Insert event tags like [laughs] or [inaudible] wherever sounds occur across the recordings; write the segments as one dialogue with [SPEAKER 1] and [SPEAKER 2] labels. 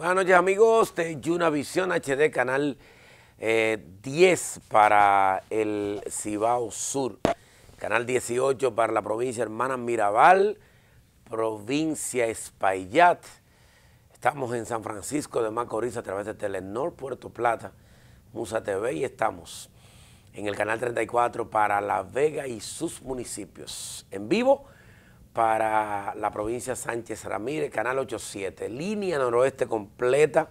[SPEAKER 1] Buenas noches amigos de Visión HD, canal 10 eh, para el Cibao Sur, canal 18 para la provincia Hermana Mirabal, provincia Espaillat. Estamos en San Francisco de Macorís a través de Telenor Puerto Plata, Musa TV y estamos en el canal 34 para La Vega y sus municipios. En vivo para la provincia Sánchez Ramírez, Canal 87, línea noroeste completa,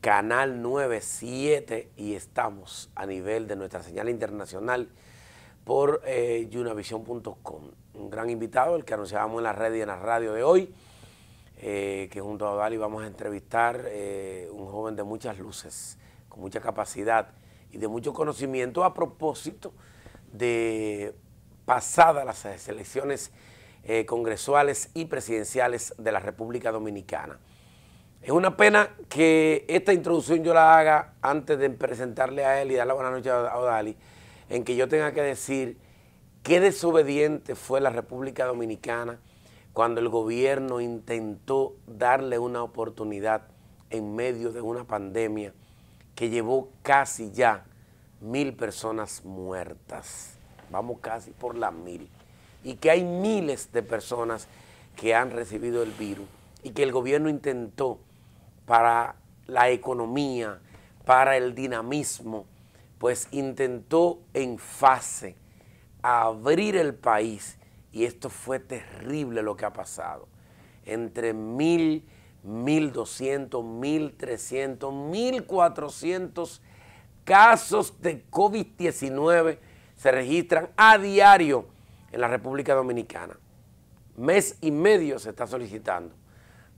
[SPEAKER 1] Canal 97 y estamos a nivel de nuestra señal internacional por eh, yunavision.com. Un gran invitado, el que anunciábamos en la red y en la radio de hoy, eh, que junto a Dali vamos a entrevistar eh, un joven de muchas luces, con mucha capacidad y de mucho conocimiento a propósito de pasadas las elecciones eh, congresuales y presidenciales de la República Dominicana. Es una pena que esta introducción yo la haga antes de presentarle a él y dar la buena noche a Odali, en que yo tenga que decir qué desobediente fue la República Dominicana cuando el gobierno intentó darle una oportunidad en medio de una pandemia que llevó casi ya mil personas muertas. Vamos casi por las mil y que hay miles de personas que han recibido el virus y que el gobierno intentó para la economía, para el dinamismo, pues intentó en fase abrir el país y esto fue terrible lo que ha pasado. Entre mil, mil doscientos, mil trescientos, mil cuatrocientos casos de COVID-19 se registran a diario en la República Dominicana. Mes y medio se está solicitando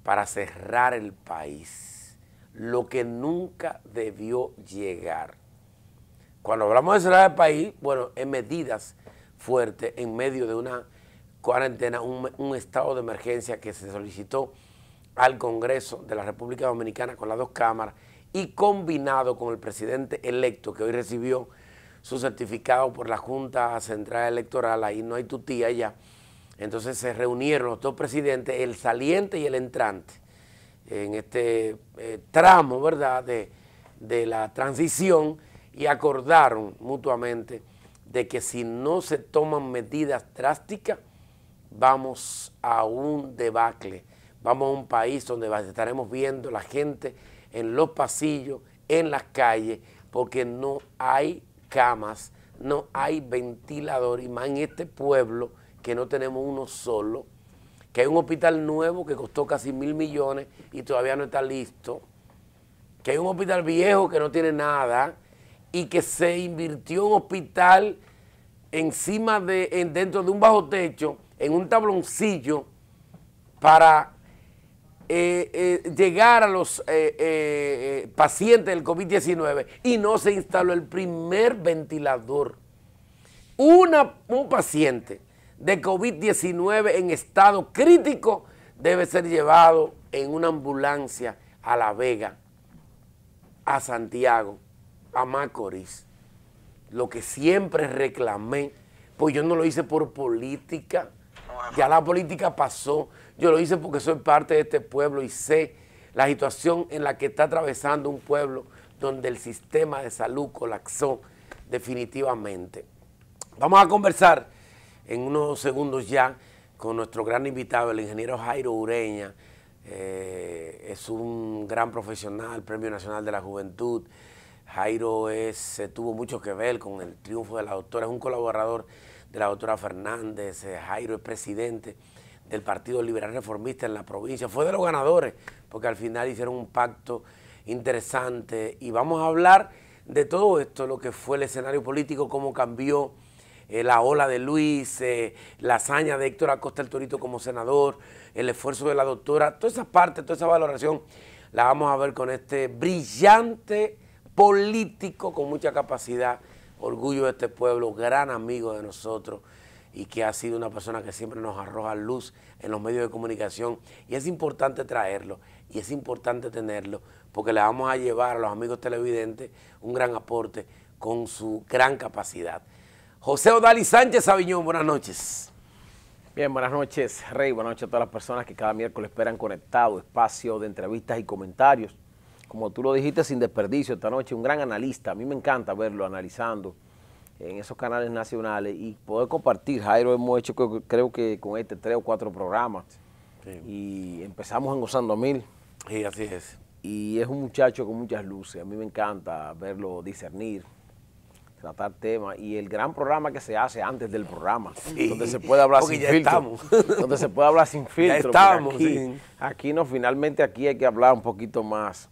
[SPEAKER 1] para cerrar el país, lo que nunca debió llegar. Cuando hablamos de cerrar el país, bueno, en medidas fuertes, en medio de una cuarentena, un, un estado de emergencia que se solicitó al Congreso de la República Dominicana con las dos cámaras y combinado con el presidente electo que hoy recibió su certificado por la Junta Central Electoral, ahí no hay tutía ya. Entonces se reunieron los dos presidentes, el saliente y el entrante, en este eh, tramo, ¿verdad?, de, la transición y acordaron mutuamente de que si no se toman medidas drásticas, vamos a un debacle, vamos a un país donde estaremos viendo la gente en los pasillos, en las calles, porque no hay camas, no hay ventilador, y más en este pueblo que no tenemos uno solo, que hay un hospital nuevo que costó casi mil millones y todavía no está listo, que hay un hospital viejo que no tiene nada y que se invirtió un hospital encima de, dentro de un bajo techo, en un tabloncillo para eh, eh, llegar a los eh, pacientes del COVID-19 y no se instaló el primer ventilador. un paciente de COVID-19 en estado crítico debe ser llevado en una ambulancia a La Vega, a Santiago, a Macorís. Lo que siempre reclamé, pues yo no lo hice por política, ya la política pasó. Yo lo hice porque soy parte de este pueblo y sé la situación en la que está atravesando un pueblo donde el sistema de salud colapsó definitivamente. Vamos a conversar en unos segundos ya con nuestro gran invitado, el ingeniero Jairo Ureña. Eh, es un gran profesional, Premio Nacional de la Juventud. Jairo eh, tuvo mucho que ver con el triunfo de la doctora, es un colaborador de la doctora Fernández. Eh, Jairo es presidente del Partido Liberal Reformista en la provincia. Fue de los ganadores, porque al final hicieron un pacto interesante. Y vamos a hablar de todo esto, lo que fue el escenario político, cómo cambió eh, la ola de Luis, eh, la hazaña de Héctor Acosta el Torito como senador, el esfuerzo de la doctora, todas esas partes, toda esa valoración la vamos a ver con este brillante político con mucha capacidad, orgullo de este pueblo, gran amigo de nosotros, y que ha sido una persona que siempre nos arroja luz en los medios de comunicación y es importante traerlo y es importante tenerlo porque le vamos a llevar a los amigos televidentes un gran aporte con su gran capacidad. José Odali Sánchez Aviñón, buenas noches. Bien, buenas noches, Rey, buenas noches a todas las personas que cada miércoles esperan conectado, espacio de entrevistas y comentarios. Como tú lo dijiste, sin desperdicio esta noche, un gran analista, a mí me encanta verlo analizando, en esos canales nacionales y poder compartir. Jairo, hemos hecho creo que con este tres o cuatro programas y empezamos en Gozando Mil. Sí, así es. Y es un muchacho con muchas luces, a mí me encanta verlo discernir, tratar temas y el gran programa que se hace antes del programa, [laughs] donde se puede hablar sin filtro, donde se puede hablar sin filtro. aquí no, finalmente aquí hay que hablar un poquito más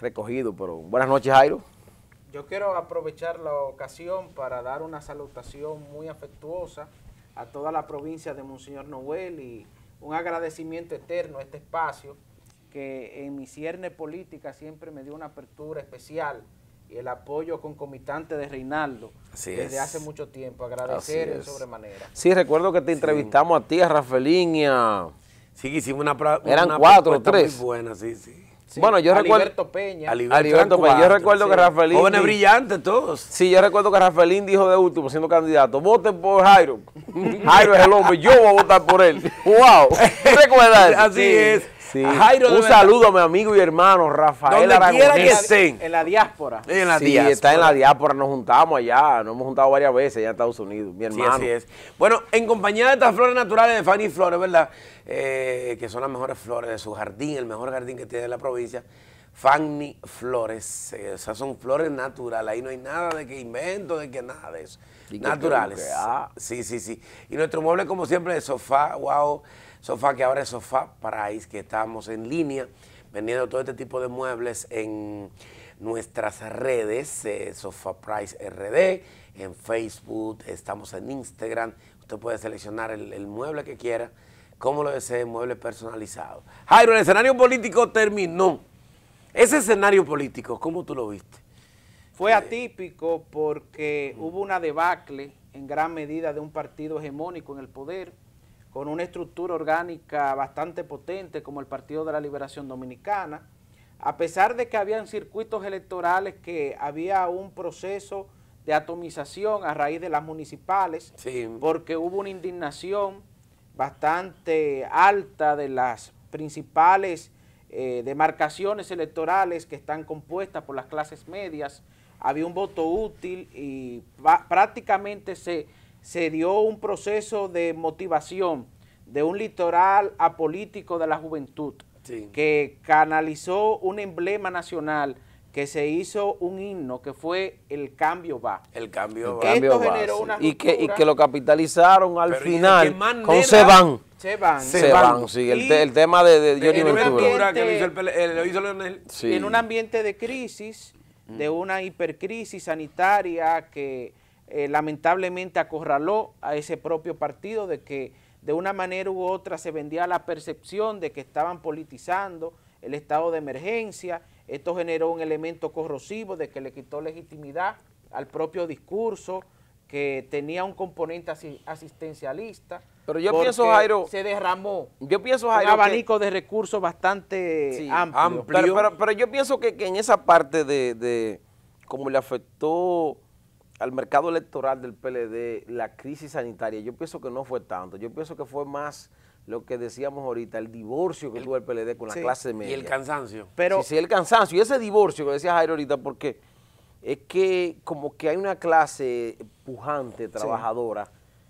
[SPEAKER 1] recogido, pero buenas noches Jairo.
[SPEAKER 2] Yo quiero aprovechar la ocasión para dar una salutación muy afectuosa a toda la provincia de Monseñor Noel y un agradecimiento eterno a este espacio que en mi cierne política siempre me dio una apertura especial y el apoyo concomitante de Reinaldo desde hace mucho tiempo. Agradecer en sobremanera. Sí,
[SPEAKER 1] recuerdo que te entrevistamos a ti, a Rafaelín y a... Sí, hicimos una... Eran cuatro tres. Muy sí, sí bueno, yo recuerdo. Peña. a Aliberto Peña. Yo recuerdo que Rafaelín. Jóvenes brillantes todos. Sí, yo recuerdo que Rafaelín dijo de último, siendo candidato: voten por Jairo. [laughs] Jairo es el hombre, yo voy a votar por él. [laughs] ¡Wow! [laughs] ¿Recuerdas? Así es un saludo a mi amigo y hermano Rafael En
[SPEAKER 2] la diáspora. sí, está en la
[SPEAKER 1] diáspora. Nos juntamos allá. Nos hemos juntado varias veces allá en Estados Unidos. Mi hermano. Sí, así es. Bueno, en compañía de estas flores naturales de Fanny Flores, ¿verdad? Eh, que son las mejores flores de su jardín, el mejor jardín que tiene la provincia. Fanny Flores. esas eh, o sea, son flores naturales. Ahí no hay nada de que invento, de que nada de eso. naturales. Sí, sí, sí. Y nuestro mueble, como siempre, de sofá, wow Sofa que ahora es Sofá Price, que estamos en línea vendiendo todo este tipo de muebles en nuestras redes, eh, Sofa Price RD, en Facebook, estamos en Instagram. Usted puede seleccionar el, mueble que quiera, como lo desee, mueble personalizado. Jairo, el escenario político terminó. Ese escenario político, ¿cómo tú lo viste?
[SPEAKER 2] Fue eh, atípico porque hubo una debacle en gran medida de un partido hegemónico en el poder, con una estructura orgánica bastante potente como el Partido de la Liberación Dominicana, a pesar de que habían circuitos electorales que había un proceso de atomización a raíz de las municipales, porque hubo una indignación bastante alta de las principales eh, demarcaciones electorales que están compuestas por las clases medias, había un voto útil y prácticamente se se dio un proceso de motivación de un litoral apolítico de la juventud, que canalizó un emblema nacional, que se hizo un himno que fue El Cambio Va. El Cambio Va. y, que, que, lo capitalizaron al final con Seban. van van sí. El, el, tema de, En un ambiente de crisis, de mm. una hipercrisis sanitaria que eh, lamentablemente acorraló a ese propio partido de que de una manera u otra se vendía la percepción de que estaban politizando el estado de emergencia, esto generó un elemento corrosivo de que le quitó legitimidad al propio discurso, que tenía un componente asistencialista. Pero yo pienso, Jairo... Se derramó. Un abanico de recursos bastante amplio. Pero,
[SPEAKER 1] yo pienso que, en esa parte de, de cómo le afectó al mercado electoral del PLD la crisis sanitaria, yo pienso que no fue tanto, yo pienso que fue más lo que decíamos ahorita, el divorcio que tuvo el PLD con la clase media. Y el cansancio. Pero, sí, el cansancio. Y ese divorcio que decía Jairo ahorita, porque es que como que hay una clase pujante, trabajadora,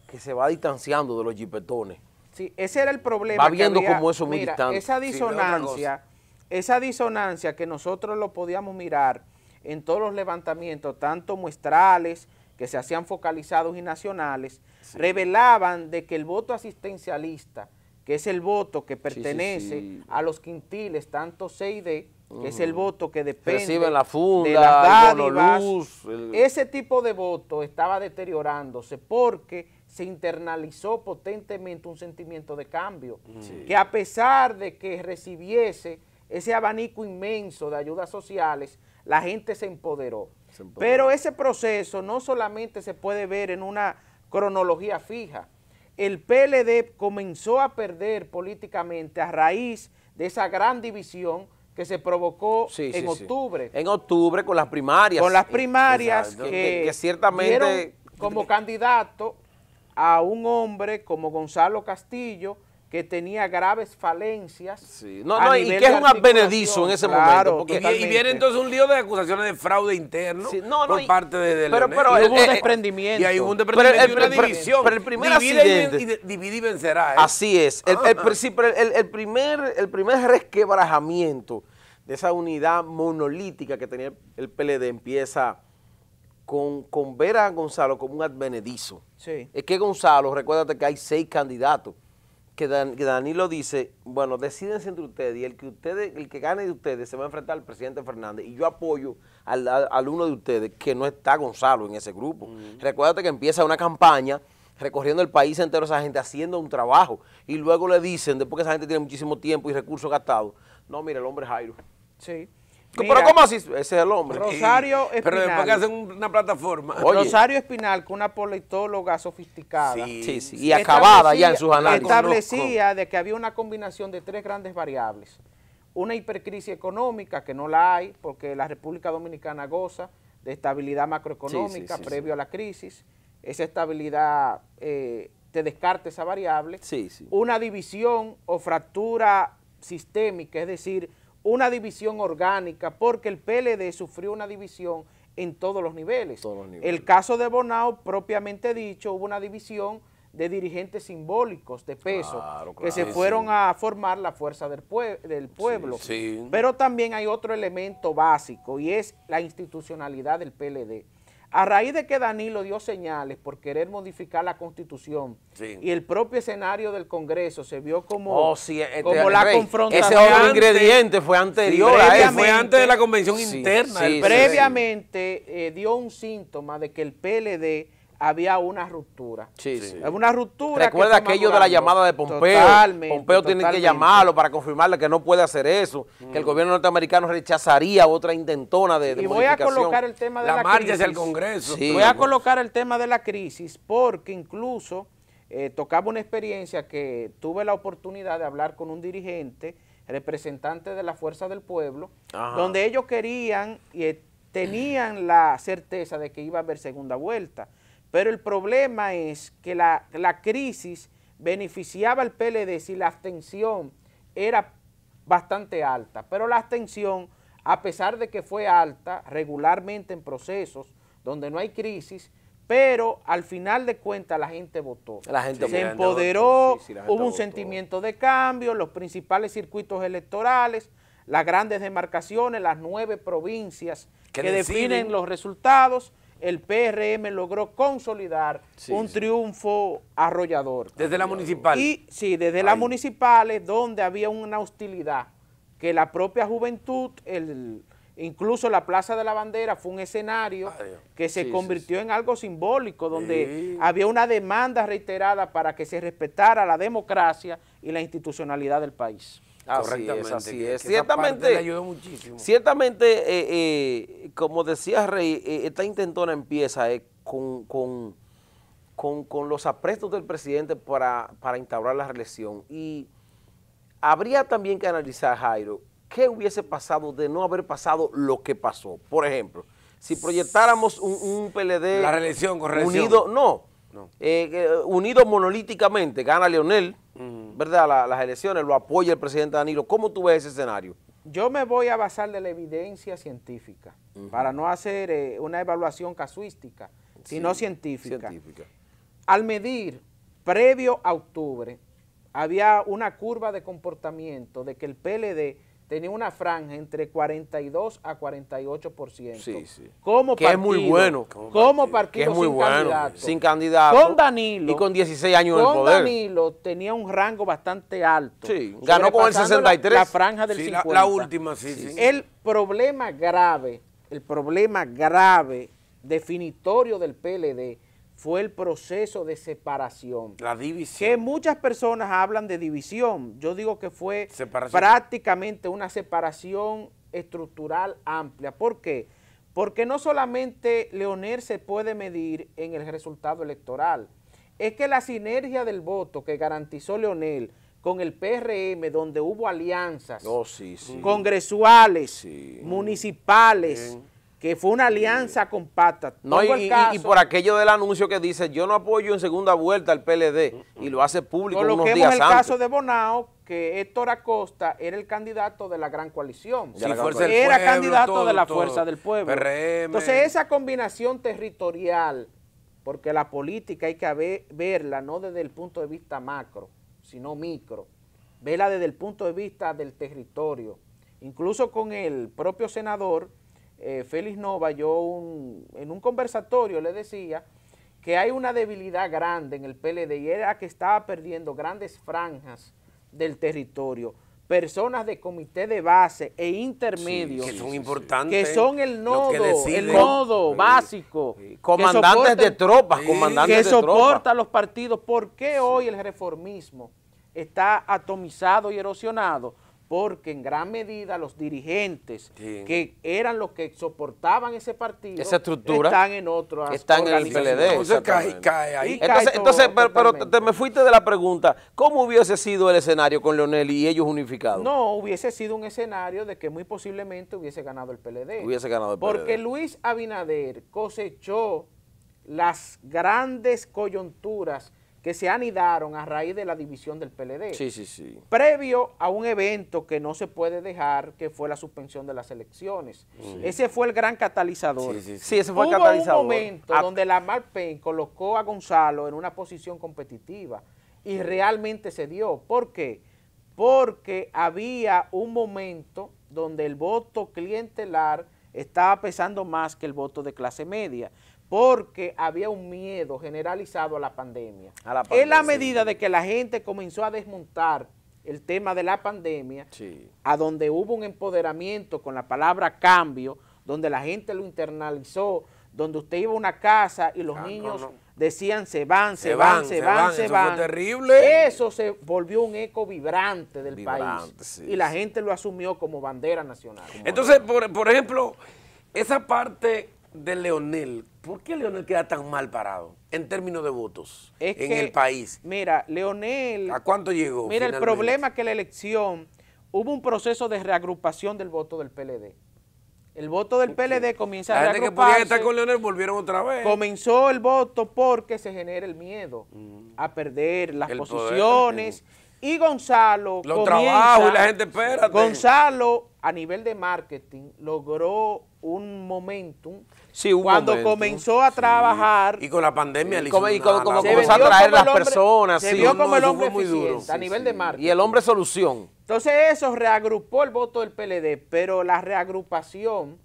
[SPEAKER 2] que se va distanciando de los jipetones. Sí, ese era el problema. Va viendo como eso muy distante. Esa disonancia, esa disonancia que nosotros lo podíamos mirar en todos los levantamientos, tanto muestrales que se hacían focalizados y nacionales, revelaban de que el voto asistencialista, que es el voto que pertenece a los quintiles, tanto C y D, que es el voto que depende de la funda, de la dádivas, ese tipo de voto estaba deteriorándose porque se internalizó potentemente un sentimiento de cambio, que a pesar de que recibiese ese abanico inmenso de ayudas sociales, la gente se empoderó. Pero ese proceso no solamente se puede ver en una cronología fija. El PLD comenzó a perder políticamente a raíz de esa gran división que se provocó en octubre. En
[SPEAKER 1] octubre con las primarias. Con las primarias que ciertamente
[SPEAKER 2] como [laughs] candidato a un hombre como Gonzalo Castillo, que tenía graves falencias. Sí. No, no, y que es un advenedizo en ese momento. y, viene entonces
[SPEAKER 1] un lío de acusaciones de fraude interno por parte de, de Pero, pero hubo un eh, eh, desprendimiento. Y hay un desprendimiento pero el, una división. primer divide y, vencerá. ¿eh? Así es. Ah. el, el, el, primer, el primer resquebrajamiento de esa unidad monolítica que tenía el PLD empieza con, con ver a Gonzalo como un advenedizo. Sí. Es que Gonzalo, recuérdate que hay seis candidatos que, Danilo dice, bueno, decídense entre ustedes y el que ustedes, el que gane de ustedes se va a enfrentar al presidente Fernández y yo apoyo al, al, uno de ustedes que no está Gonzalo en ese grupo. Recuerda mm. Recuérdate que empieza una campaña recorriendo el país entero esa gente haciendo un trabajo y luego le dicen, después que esa gente tiene muchísimo tiempo y recursos gastados, no, mira, el hombre es Jairo. Sí pero ¿cómo así? Ese es el hombre. Rosario Espinal. Pero después que hacen
[SPEAKER 2] una plataforma. Rosario Espinal, con una politóloga sofisticada. Sí, sí, Y acabada ya en sus análisis. Establecía de que había una combinación de tres grandes variables. Una hipercrisis económica, que no la hay, porque la República Dominicana goza de estabilidad macroeconómica previo a la crisis. Esa estabilidad eh, te descarta esa variable. Sí, sí. Una división o fractura sistémica, es decir una división orgánica, porque el PLD sufrió una división en todos los niveles. El caso de Bonao, propiamente dicho, hubo una división de dirigentes simbólicos de peso que se fueron a formar la fuerza del, pueblo. Pero también hay otro elemento básico y es la institucionalidad del PLD. A raíz de que Danilo dio señales por querer modificar la constitución y el propio escenario del Congreso se vio como, oh, eh, eh, eh, la confrontación. Ese otro ingrediente fue anterior fue antes de la convención interna. previamente dio un síntoma de que el PLD había una ruptura. Sí, Una ruptura. Recuerda aquello de la llamada de Pompeo. Pompeo tiene que llamarlo
[SPEAKER 1] para confirmarle que no puede hacer eso, que el mm. gobierno norteamericano rechazaría otra intentona de, de Y voy a colocar el tema de la, crisis marcha Congreso. voy a
[SPEAKER 2] colocar el tema de la crisis porque incluso eh, tocaba una experiencia que tuve la oportunidad de hablar con un dirigente, representante de la Fuerza del Pueblo, donde ellos querían y eh, tenían la certeza de que iba a haber segunda vuelta pero el problema es que la, crisis beneficiaba al PLD si la abstención era bastante alta. Pero la abstención, a pesar de que fue alta regularmente en procesos donde no hay crisis, pero al final de cuentas la gente votó. La gente se empoderó, hubo un sentimiento de cambio, los principales circuitos electorales, las grandes demarcaciones, las nueve provincias que definen los resultados el PRM logró consolidar un triunfo arrollador. Desde la municipal. Y sí, desde la las municipales donde había una hostilidad, que la propia juventud, incluso la Plaza de la Bandera fue un escenario que se convirtió en algo simbólico, donde había una demanda reiterada para que se respetara la democracia y la institucionalidad del país.
[SPEAKER 1] Así es, así es. ciertamente, ciertamente como decía Rey, eh, esta intentona empieza eh, con, con, los aprestos del presidente para, para instaurar la reelección. Y habría también que analizar, Jairo, qué hubiese pasado de no haber pasado lo que pasó. Por ejemplo, si proyectáramos un, PLD la unido, no, eh, eh, unido monolíticamente, gana Leonel, ¿verdad? las elecciones, lo apoya el presidente Danilo. ¿Cómo tú ves ese escenario?
[SPEAKER 2] Yo me voy a basar de la evidencia científica, para no hacer eh, una evaluación casuística, sino científica. científica. Al medir previo a octubre, había una curva de comportamiento de que el PLD tenía una franja entre 42 a 48%. Sí, sí. Como que es muy bueno. Como, es muy sin candidato. Sin candidato. Con Danilo. Y con 16 años de en el poder. Con Danilo tenía un rango bastante alto. Sí, ganó con el 63. La, franja del 50. La, última, sí, sí. El problema grave, el problema grave definitorio del PLD fue el proceso de separación. La división. Que muchas personas hablan de división. Yo digo que fue prácticamente una separación estructural amplia. ¿Por qué? Porque no solamente Leonel se puede medir en el resultado electoral, es que la sinergia del voto que garantizó Leonel con el PRM, donde hubo alianzas oh, congresuales, municipales, que fue una alianza con No, y, por
[SPEAKER 1] aquello del anuncio que dice, yo no apoyo en segunda vuelta al PLD, mm, mm. y lo hace público unos días antes. Coloquemos el caso
[SPEAKER 2] de Bonao, que Héctor Acosta era el candidato de la gran coalición. era candidato de la fuerza del pueblo. Entonces esa combinación territorial, porque la política hay que verla no desde el punto de vista macro, sino micro, verla desde el punto de vista del territorio. Incluso con el propio senador, eh, Félix Nova, yo en un conversatorio le decía que hay una debilidad grande en el PLD y era que estaba perdiendo grandes franjas del territorio personas de comité de base e intermedios. que son importantes. Que son el nodo, el nodo básico. comandantes de tropas, comandantes que de los partidos. ¿Por qué hoy el reformismo está atomizado y erosionado? porque en gran medida los dirigentes
[SPEAKER 1] que
[SPEAKER 2] eran los que soportaban ese partido están en otro están en el PLD
[SPEAKER 1] entonces pero, te me fuiste de la pregunta ¿cómo hubiese sido el escenario con Leonel y ellos unificados? no,
[SPEAKER 2] hubiese sido un escenario de que muy posiblemente hubiese ganado el PLD hubiese ganado el porque Luis Abinader cosechó las grandes coyunturas que se anidaron a raíz de la división del PLD. Sí, sí, sí. Previo a un evento que no se puede dejar, que fue la suspensión de las elecciones. Ese fue el gran catalizador. Sí,
[SPEAKER 1] sí, sí. ese fue el catalizador. un momento
[SPEAKER 2] donde la Marpen colocó a Gonzalo en una posición competitiva y realmente se dio. ¿Por qué? Porque había un momento donde el voto clientelar estaba pesando más que el voto de clase media porque había un miedo generalizado a la pandemia. en la medida de que la gente comenzó a desmontar el tema de la pandemia, a donde hubo un empoderamiento con la palabra cambio, donde la gente lo internalizó, donde usted iba a una casa y los ah, niños decían se van, se, van, se van, se van. Eso se volvió un eco vibrante del país. y la gente lo asumió como bandera nacional.
[SPEAKER 1] Entonces, por ejemplo, esa parte de Leonel, ¿por qué Leonel queda tan mal parado en términos de votos
[SPEAKER 2] en el país? Mira,
[SPEAKER 1] Leonel... ¿A cuánto llegó? Mira, el problema es
[SPEAKER 2] que la elección, hubo un proceso de reagrupación del voto del PLD. El voto del PLD comienza a gente que podía estar con
[SPEAKER 1] Leonel volvieron otra vez.
[SPEAKER 2] Comenzó el voto porque se genera el miedo mm. a perder las posiciones. Y Gonzalo Los trabajos y la gente espera, Gonzalo, a nivel de marketing, logró un momentum
[SPEAKER 1] cuando comenzó
[SPEAKER 2] a trabajar.
[SPEAKER 1] Y con la pandemia Y como, a las personas. Se vio como el hombre muy a nivel de marca. Y el hombre solución.
[SPEAKER 2] Entonces eso reagrupó el voto del PLD, pero la reagrupación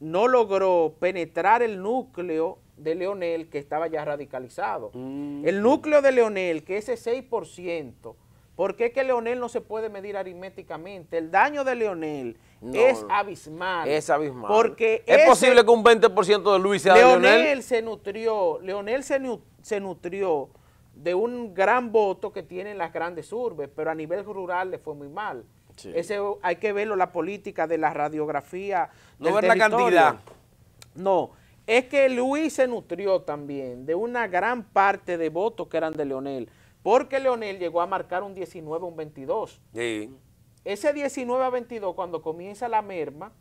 [SPEAKER 2] no logró penetrar el núcleo de Leonel que estaba ya radicalizado. Mm. El núcleo de Leonel, que ese 6%, ¿Por qué que Leonel no se puede medir aritméticamente. El daño de Leonel es abismal. Es abismal. Porque es posible que
[SPEAKER 1] un 20% de Luis sea Leonel.
[SPEAKER 2] se nutrió, Leonel se, nutrió de un gran voto que tienen las grandes urbes, pero a nivel rural le fue muy mal. Ese hay que verlo la política de la radiografía. No ver la cantidad. No, es que Luis se nutrió también de una gran parte de votos que eran de Leonel, porque Leonel llegó a marcar un 19, un 22. Sí. Ese 19 a 22, cuando comienza la merma,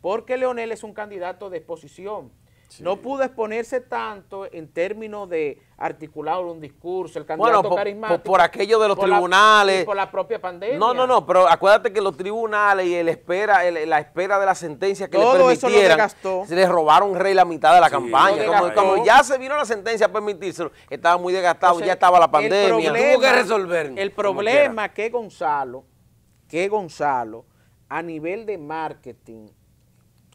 [SPEAKER 2] porque Leonel es un candidato de exposición, No pudo exponerse tanto en términos de articular un discurso, el candidato por, carismático. Por, por, aquello de los tribunales. por la propia pandemia. No, no, no,
[SPEAKER 1] pero acuérdate que los tribunales y el espera, la espera de la sentencia que le permitieran, se les robaron rey la mitad de la campaña. Como, ya se vino la sentencia a permitírselo,
[SPEAKER 2] estaba muy desgastado, ya estaba la pandemia. que resolver. El problema que Gonzalo que Gonzalo, a nivel de marketing,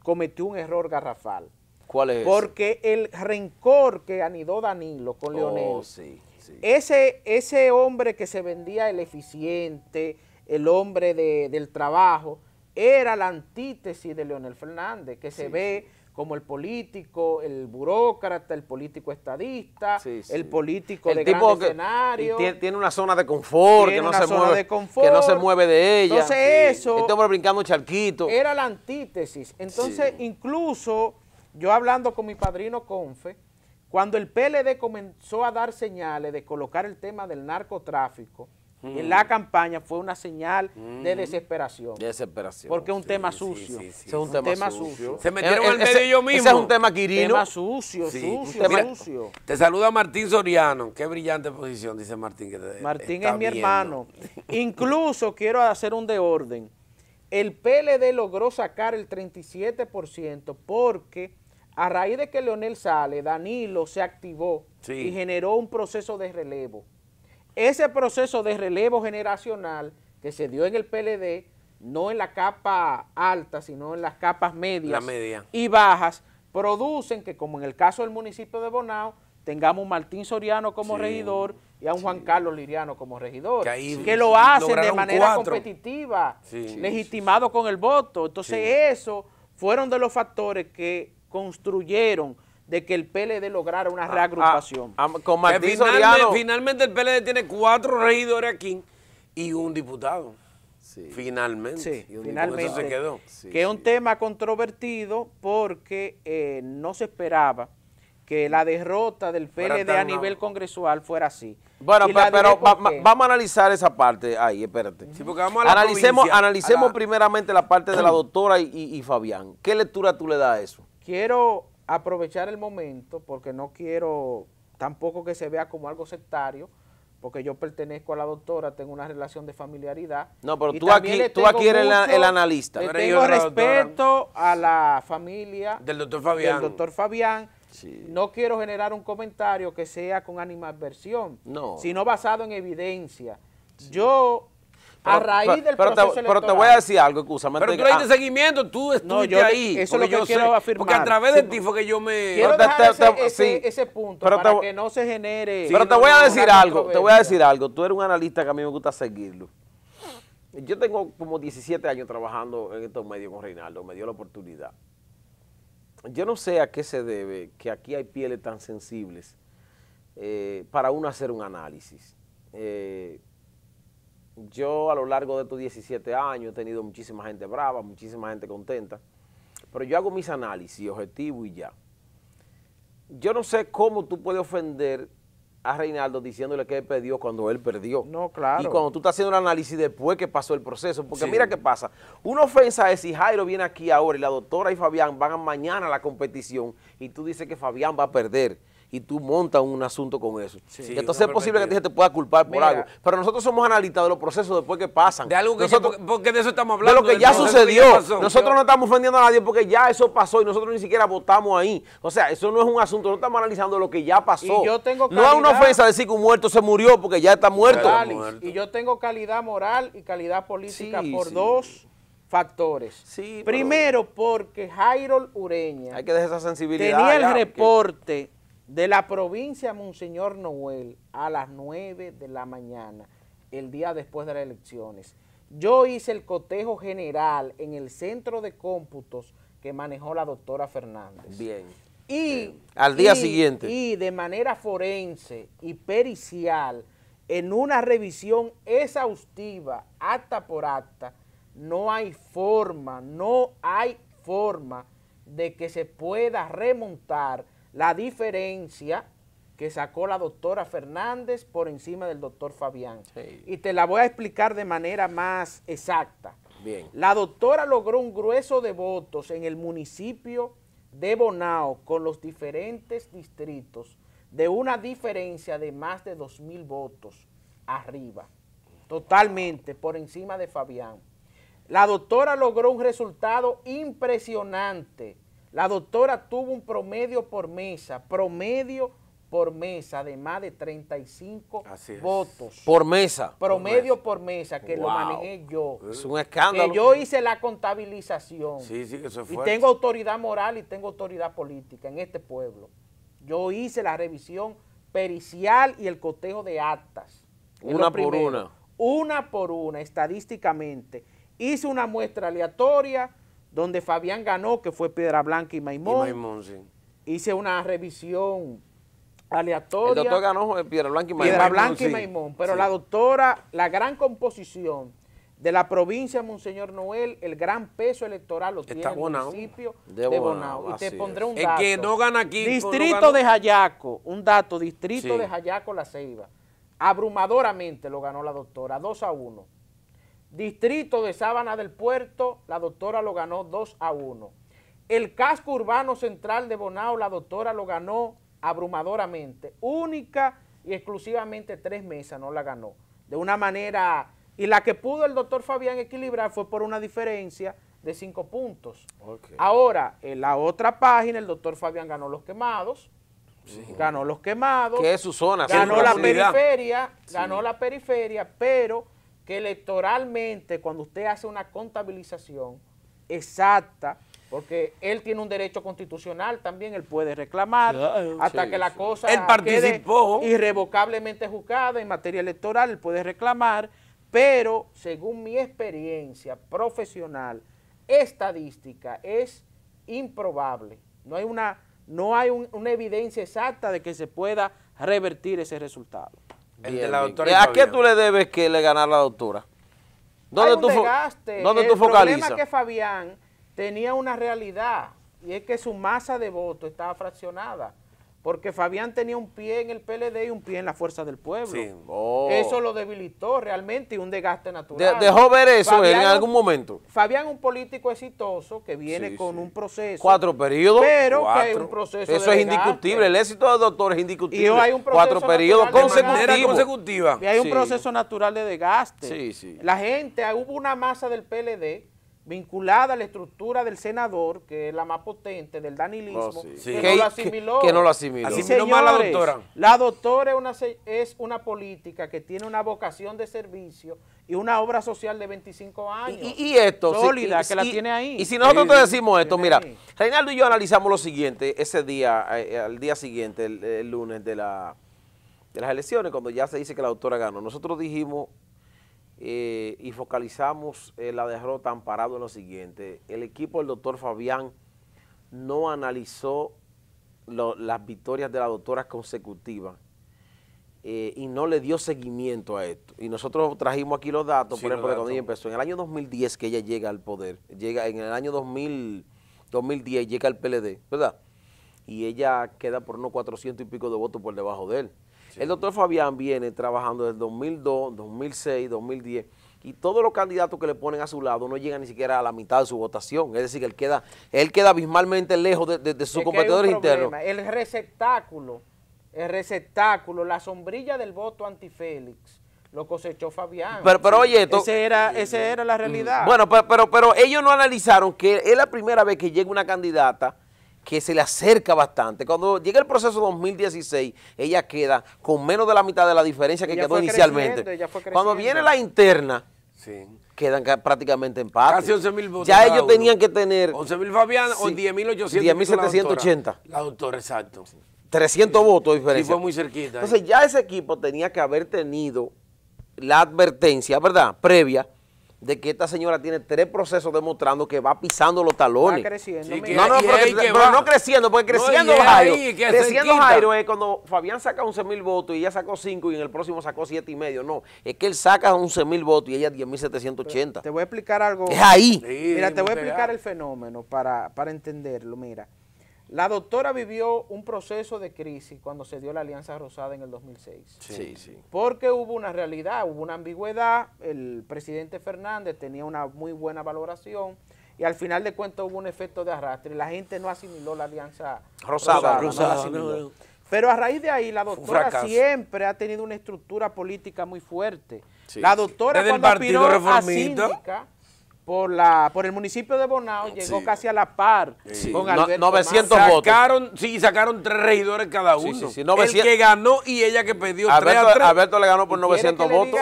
[SPEAKER 2] cometió un error garrafal. ¿Cuál es? Porque el rencor que anidó Danilo con oh, Leonel, Ese, ese hombre que se vendía el eficiente, el hombre del trabajo, era la antítesis de Leonel Fernández, que se ve como el político, el burócrata, el político estadista, el político de gran escenario. Tiene,
[SPEAKER 1] una zona de confort, que no, se mueve, de que no se mueve de ella. Entonces eso... Este brincando charquito.
[SPEAKER 2] Era la antítesis. Entonces incluso yo hablando con mi padrino Confe, cuando el PLD comenzó a dar señales de colocar el tema del narcotráfico, en la campaña fue una señal de desesperación.
[SPEAKER 1] Desesperación. Porque
[SPEAKER 2] es un tema sucio. es un, tema, sucio. Se metieron al eh, medio ellos mismos. es un tema quirino. Tema sucio, sucio, sucio.
[SPEAKER 1] Te saluda Martín Soriano. Qué brillante posición, dice Martín. Que te, Martín es mi hermano. [laughs]
[SPEAKER 2] Incluso quiero hacer un de orden. El PLD logró sacar el 37% porque a raíz de que Leonel sale, Danilo se activó y generó un proceso de relevo. Ese proceso de relevo generacional que se dio en el PLD, no en la capa alta, sino en las capas medias y bajas, producen que, como en el caso del municipio de Bonao, tengamos un Martín Soriano como regidor y a un Juan Carlos Liriano como regidor, que, lo hacen de manera competitiva, legitimado con el voto. Entonces eso fueron de los factores que construyeron de que el PLD lograra una ah, ah, reagrupación. Ah, con Martín finalmente,
[SPEAKER 1] finalmente, el PLD tiene cuatro regidores aquí y un diputado. Finalmente. y finalmente. se quedó. que es un
[SPEAKER 2] tema controvertido porque eh, no se esperaba que la derrota del PLD a nivel congresual fuera así. Bueno, pero, vamos a
[SPEAKER 1] analizar esa parte ahí, espérate. Sí, porque vamos a analicemos analicemos primeramente
[SPEAKER 2] la parte de la doctora y Fabián. ¿Qué lectura tú le das a eso? Quiero aprovechar el momento, porque no quiero tampoco que se vea como algo sectario, porque yo pertenezco a la doctora, tengo una relación de familiaridad. No, pero tú aquí, tú aquí eres el analista. respeto a la familia del doctor Fabián. doctor Fabián. No quiero generar un comentario que sea con animadversión, no. sino basado en evidencia. Yo a raíz del pero, proceso te, Pero te voy a
[SPEAKER 1] decir algo, excusa Pero tú le seguimiento, tú estuviste ahí. Eso es lo que yo quiero afirmar. Porque a través de ti fue que yo me... Quiero
[SPEAKER 2] ese, punto para que no se genere... pero te voy a decir algo, te voy a decir
[SPEAKER 1] algo. Tú eres un analista que a mí me gusta seguirlo. Yo tengo como 17 años trabajando en estos medios con Reinaldo, me dio la oportunidad. Yo no sé a qué se debe que aquí hay pieles tan sensibles eh, para uno hacer un análisis. Eh, yo a lo largo de estos 17 años he tenido muchísima gente brava, muchísima gente contenta, pero yo hago mis análisis, objetivos y ya. Yo no sé cómo tú puedes ofender a Reinaldo diciéndole que él perdió cuando él perdió. No, claro. Y cuando tú estás haciendo el análisis después que pasó el proceso, porque mira qué pasa. Una ofensa es si Jairo viene aquí ahora y la doctora y Fabián van mañana a la competición y tú dices que Fabián va a perder y tú montas un asunto con eso. Entonces es posible que te pueda culpar por algo. Pero nosotros somos analistas de los procesos después que pasan. De algo que nosotros, porque de eso estamos hablando. De lo que ya sucedió. nosotros no estamos ofendiendo a nadie porque ya eso pasó y nosotros ni siquiera votamos ahí. O sea, eso no es un asunto, no estamos analizando lo que ya pasó. no es una ofensa decir que un muerto se murió porque ya está muerto.
[SPEAKER 2] Y yo tengo calidad moral y calidad política por dos factores. Primero, porque Jairo Ureña hay que dejar esa sensibilidad tenía el reporte de la provincia Monseñor Noel a las 9 de la mañana, el día después de las elecciones. Yo hice el cotejo general en el centro de cómputos que manejó la doctora Fernández. Bien. Y, Al día siguiente. Y de manera forense y pericial, en una revisión exhaustiva, acta por acta, no hay forma, no hay forma de que se pueda remontar la diferencia que sacó la doctora Fernández por encima del doctor Fabián. Y te la voy a explicar de manera más exacta. Bien. La doctora logró un grueso de votos en el municipio de Bonao con los diferentes distritos de una diferencia de más de 2.000 votos arriba, totalmente por encima de Fabián. La doctora logró un resultado impresionante la doctora tuvo un promedio por mesa, promedio por mesa de más de 35 votos.
[SPEAKER 1] Por mesa. Promedio
[SPEAKER 2] por mesa, que lo manejé yo. Es un escándalo. Que yo hice la contabilización. Sí, sí, Y tengo autoridad moral y tengo autoridad política en este pueblo. Yo hice la revisión pericial y el cotejo de actas. Una por una. Una por una, estadísticamente. Hice una muestra aleatoria donde Fabián ganó, que fue Piedra Blanca y Maimón. Y Maimón, sí. Hice una revisión aleatoria. El doctor
[SPEAKER 1] ganó eh, Piedra Blanca y Maimón. Piedra Blanca y Maimón, pero la
[SPEAKER 2] doctora, la gran composición de la provincia Monseñor Noel, el gran peso electoral lo tiene Bonao. el municipio de, Bonao. Y te pondré un dato. que no gana aquí. Distrito de Jayaco, un dato, distrito de Jayaco La Ceiba. Abrumadoramente lo ganó la doctora, 2 a 1. Distrito de Sábana del Puerto, la doctora lo ganó 2 a 1. El casco urbano central de Bonao, la doctora lo ganó abrumadoramente. Única y exclusivamente tres mesas no la ganó. De una manera, y la que pudo el doctor Fabián equilibrar fue por una diferencia de cinco puntos. Ahora, en la otra página, el doctor Fabián ganó los quemados, ganó los quemados. Que es su zona. Ganó la periferia, ganó la periferia, pero que electoralmente cuando usted hace una contabilización exacta, porque él tiene un derecho constitucional también, él puede reclamar eh, hasta que la cosa Quede irrevocablemente juzgada en materia electoral, él puede reclamar, pero según mi experiencia profesional, estadística, es improbable. No hay una, no hay una evidencia exacta de que se pueda revertir ese resultado. ¿A qué tú
[SPEAKER 1] le debes que le ganara la doctora? ¿Dónde tú, tú El problema es que
[SPEAKER 2] Fabián tenía una realidad y es que su masa de votos estaba fraccionada. Porque Fabián tenía un pie en el PLD y un pie en la Fuerza del Pueblo. Oh. Eso lo debilitó realmente y un desgaste natural. dejó ver eso en algún momento. Fabián un político exitoso que viene con un proceso. Cuatro
[SPEAKER 1] periodos. Pero que un proceso Eso es indiscutible. El éxito del doctor es indiscutible. Y hay un proceso cuatro periodos consecutivos. Y hay un proceso
[SPEAKER 2] natural de desgaste. La gente, hubo una masa del PLD vinculada a la estructura del senador, que es la más potente, del danilismo, oh, Que, no lo asimiló. la doctora. La doctora es una, política que tiene una vocación de servicio y una obra social de 25 años. Y, esto. Sólida, que la tiene ahí. Y si nosotros
[SPEAKER 1] decimos esto, mira, Reinaldo y yo analizamos lo siguiente, ese día, eh, eh, al día siguiente, el, lunes de, la, de las elecciones, cuando ya se dice que la doctora ganó. Nosotros dijimos eh, y focalizamos eh, la derrota amparado en lo siguiente. El equipo del doctor Fabián no analizó las victorias de la doctora consecutiva eh, y no le dio seguimiento a esto. Y nosotros trajimos aquí los datos, por ejemplo, de cuando ella empezó. En el año 2010 que ella llega al poder, llega en el año 2000, 2010 llega al PLD, ¿verdad? Y ella queda por unos 400 y pico de votos por debajo de él. El doctor Fabián viene trabajando desde 2002, 2006, 2010 y todos los candidatos que le ponen a su lado no llegan ni siquiera a la mitad de su votación. Es decir, que él queda, él queda abismalmente lejos de, sus competidores internos.
[SPEAKER 2] El receptáculo, el receptáculo, la sombrilla del voto anti-Félix, lo cosechó Fabián. Pero, pero oye, esto, ese era, ese era la realidad. Bueno,
[SPEAKER 1] pero, pero ellos no analizaron que es la primera vez que llega una candidata que se le acerca bastante. Cuando llega el proceso 2016, ella queda con menos de la mitad de la diferencia que quedó inicialmente. Cuando viene la interna, quedan prácticamente empate. Casi 11.000 votos. Ya ellos tenían que tener... 11.000 mil Fabián o 10 mil 10.780. La, doctora, exacto. 300 votos de diferencia. fue muy cerquita. Entonces ya ese equipo tenía que haber tenido la advertencia, ¿verdad?, previa de que esta señora tiene tres procesos demostrando que va pisando los talones. Va creciendo. no, no, pero no creciendo, porque creciendo Jairo. creciendo Jairo es cuando Fabián saca 11 mil votos y ella sacó 5 y en el próximo sacó siete y medio. No, es que él saca 11 mil votos y ella 10.780.
[SPEAKER 2] Te voy a explicar algo. Es ahí. mira, te voy a explicar el fenómeno para, para entenderlo. Mira, la doctora vivió un proceso de crisis cuando se dio la Alianza Rosada en el 2006. Sí, sí. Porque hubo una realidad, hubo una ambigüedad, el presidente Fernández tenía una muy buena valoración y al final de cuentas hubo un efecto de arrastre. La gente no asimiló la Alianza Rosada. Pero a raíz de ahí, la doctora siempre ha tenido una estructura política muy fuerte. la doctora cuando aspiró a por la por el municipio de Bonao llegó casi a la par con 900 votos. Sacaron,
[SPEAKER 1] sí, sacaron tres regidores cada uno. El que ganó y ella que perdió Alberto, Alberto le ganó por 900 votos.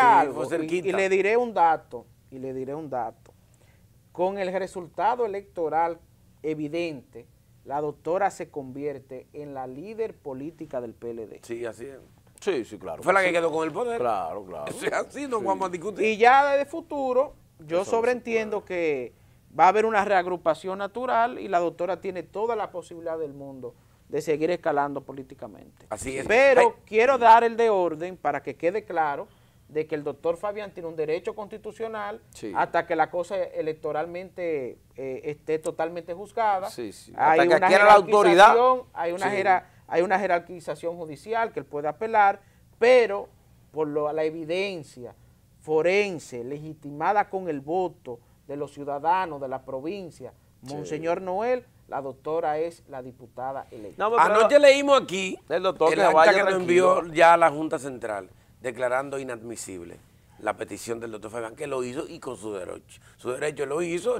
[SPEAKER 1] y, le diré
[SPEAKER 2] un dato, y le diré un dato. Con el resultado electoral evidente, la doctora se convierte en la líder política del PLD. Sí, así
[SPEAKER 1] es. Sí, sí, claro. Fue la que quedó con el poder. Claro, claro. [laughs] así no vamos a
[SPEAKER 2] discutir. Y ya de futuro yo sobreentiendo que va a haber una reagrupación natural y la doctora tiene toda la posibilidad del mundo de seguir escalando políticamente. Así es. Pero quiero dar el de orden para que quede claro de que el doctor Fabián tiene un derecho constitucional hasta que la cosa electoralmente eh, esté totalmente juzgada. Sí, sí. Hay una Hay una, jerarquización judicial que él puede apelar, pero por lo, la evidencia forense, legitimada con el voto de los ciudadanos de la provincia, Monseñor Noel, la doctora es la diputada electa. Anoche leímos
[SPEAKER 1] aquí el, doctor que acta que lo envió ya a la Junta Central, declarando inadmisible la petición del doctor Fabián, que lo hizo y con su derecho. Su derecho lo hizo,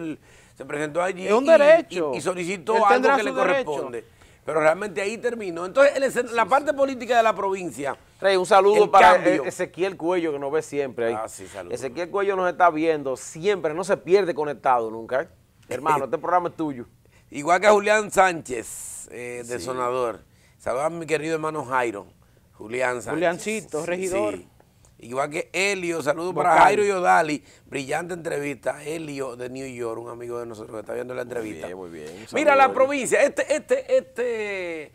[SPEAKER 1] se presentó allí y, solicitó algo que le corresponde. Pero realmente ahí terminó. Entonces, la parte política de la provincia. Rey, un saludo para e- Ezequiel Cuello, que nos ve siempre ahí. Ah, sí, saludos. Ezequiel Cuello nos está viendo siempre, no se pierde conectado nunca. ¿eh? Hermano, [laughs] este programa es tuyo. Igual que a Julián Sánchez, eh, de Sonador. Saludos a mi querido hermano Jairo. Julián Sánchez. Juliancito, regidor. Igual que Elio, saludos para Jairo Odali. brillante entrevista. Elio de New York, un amigo de nosotros que está viendo la entrevista. Mira la provincia, este, este, este, e,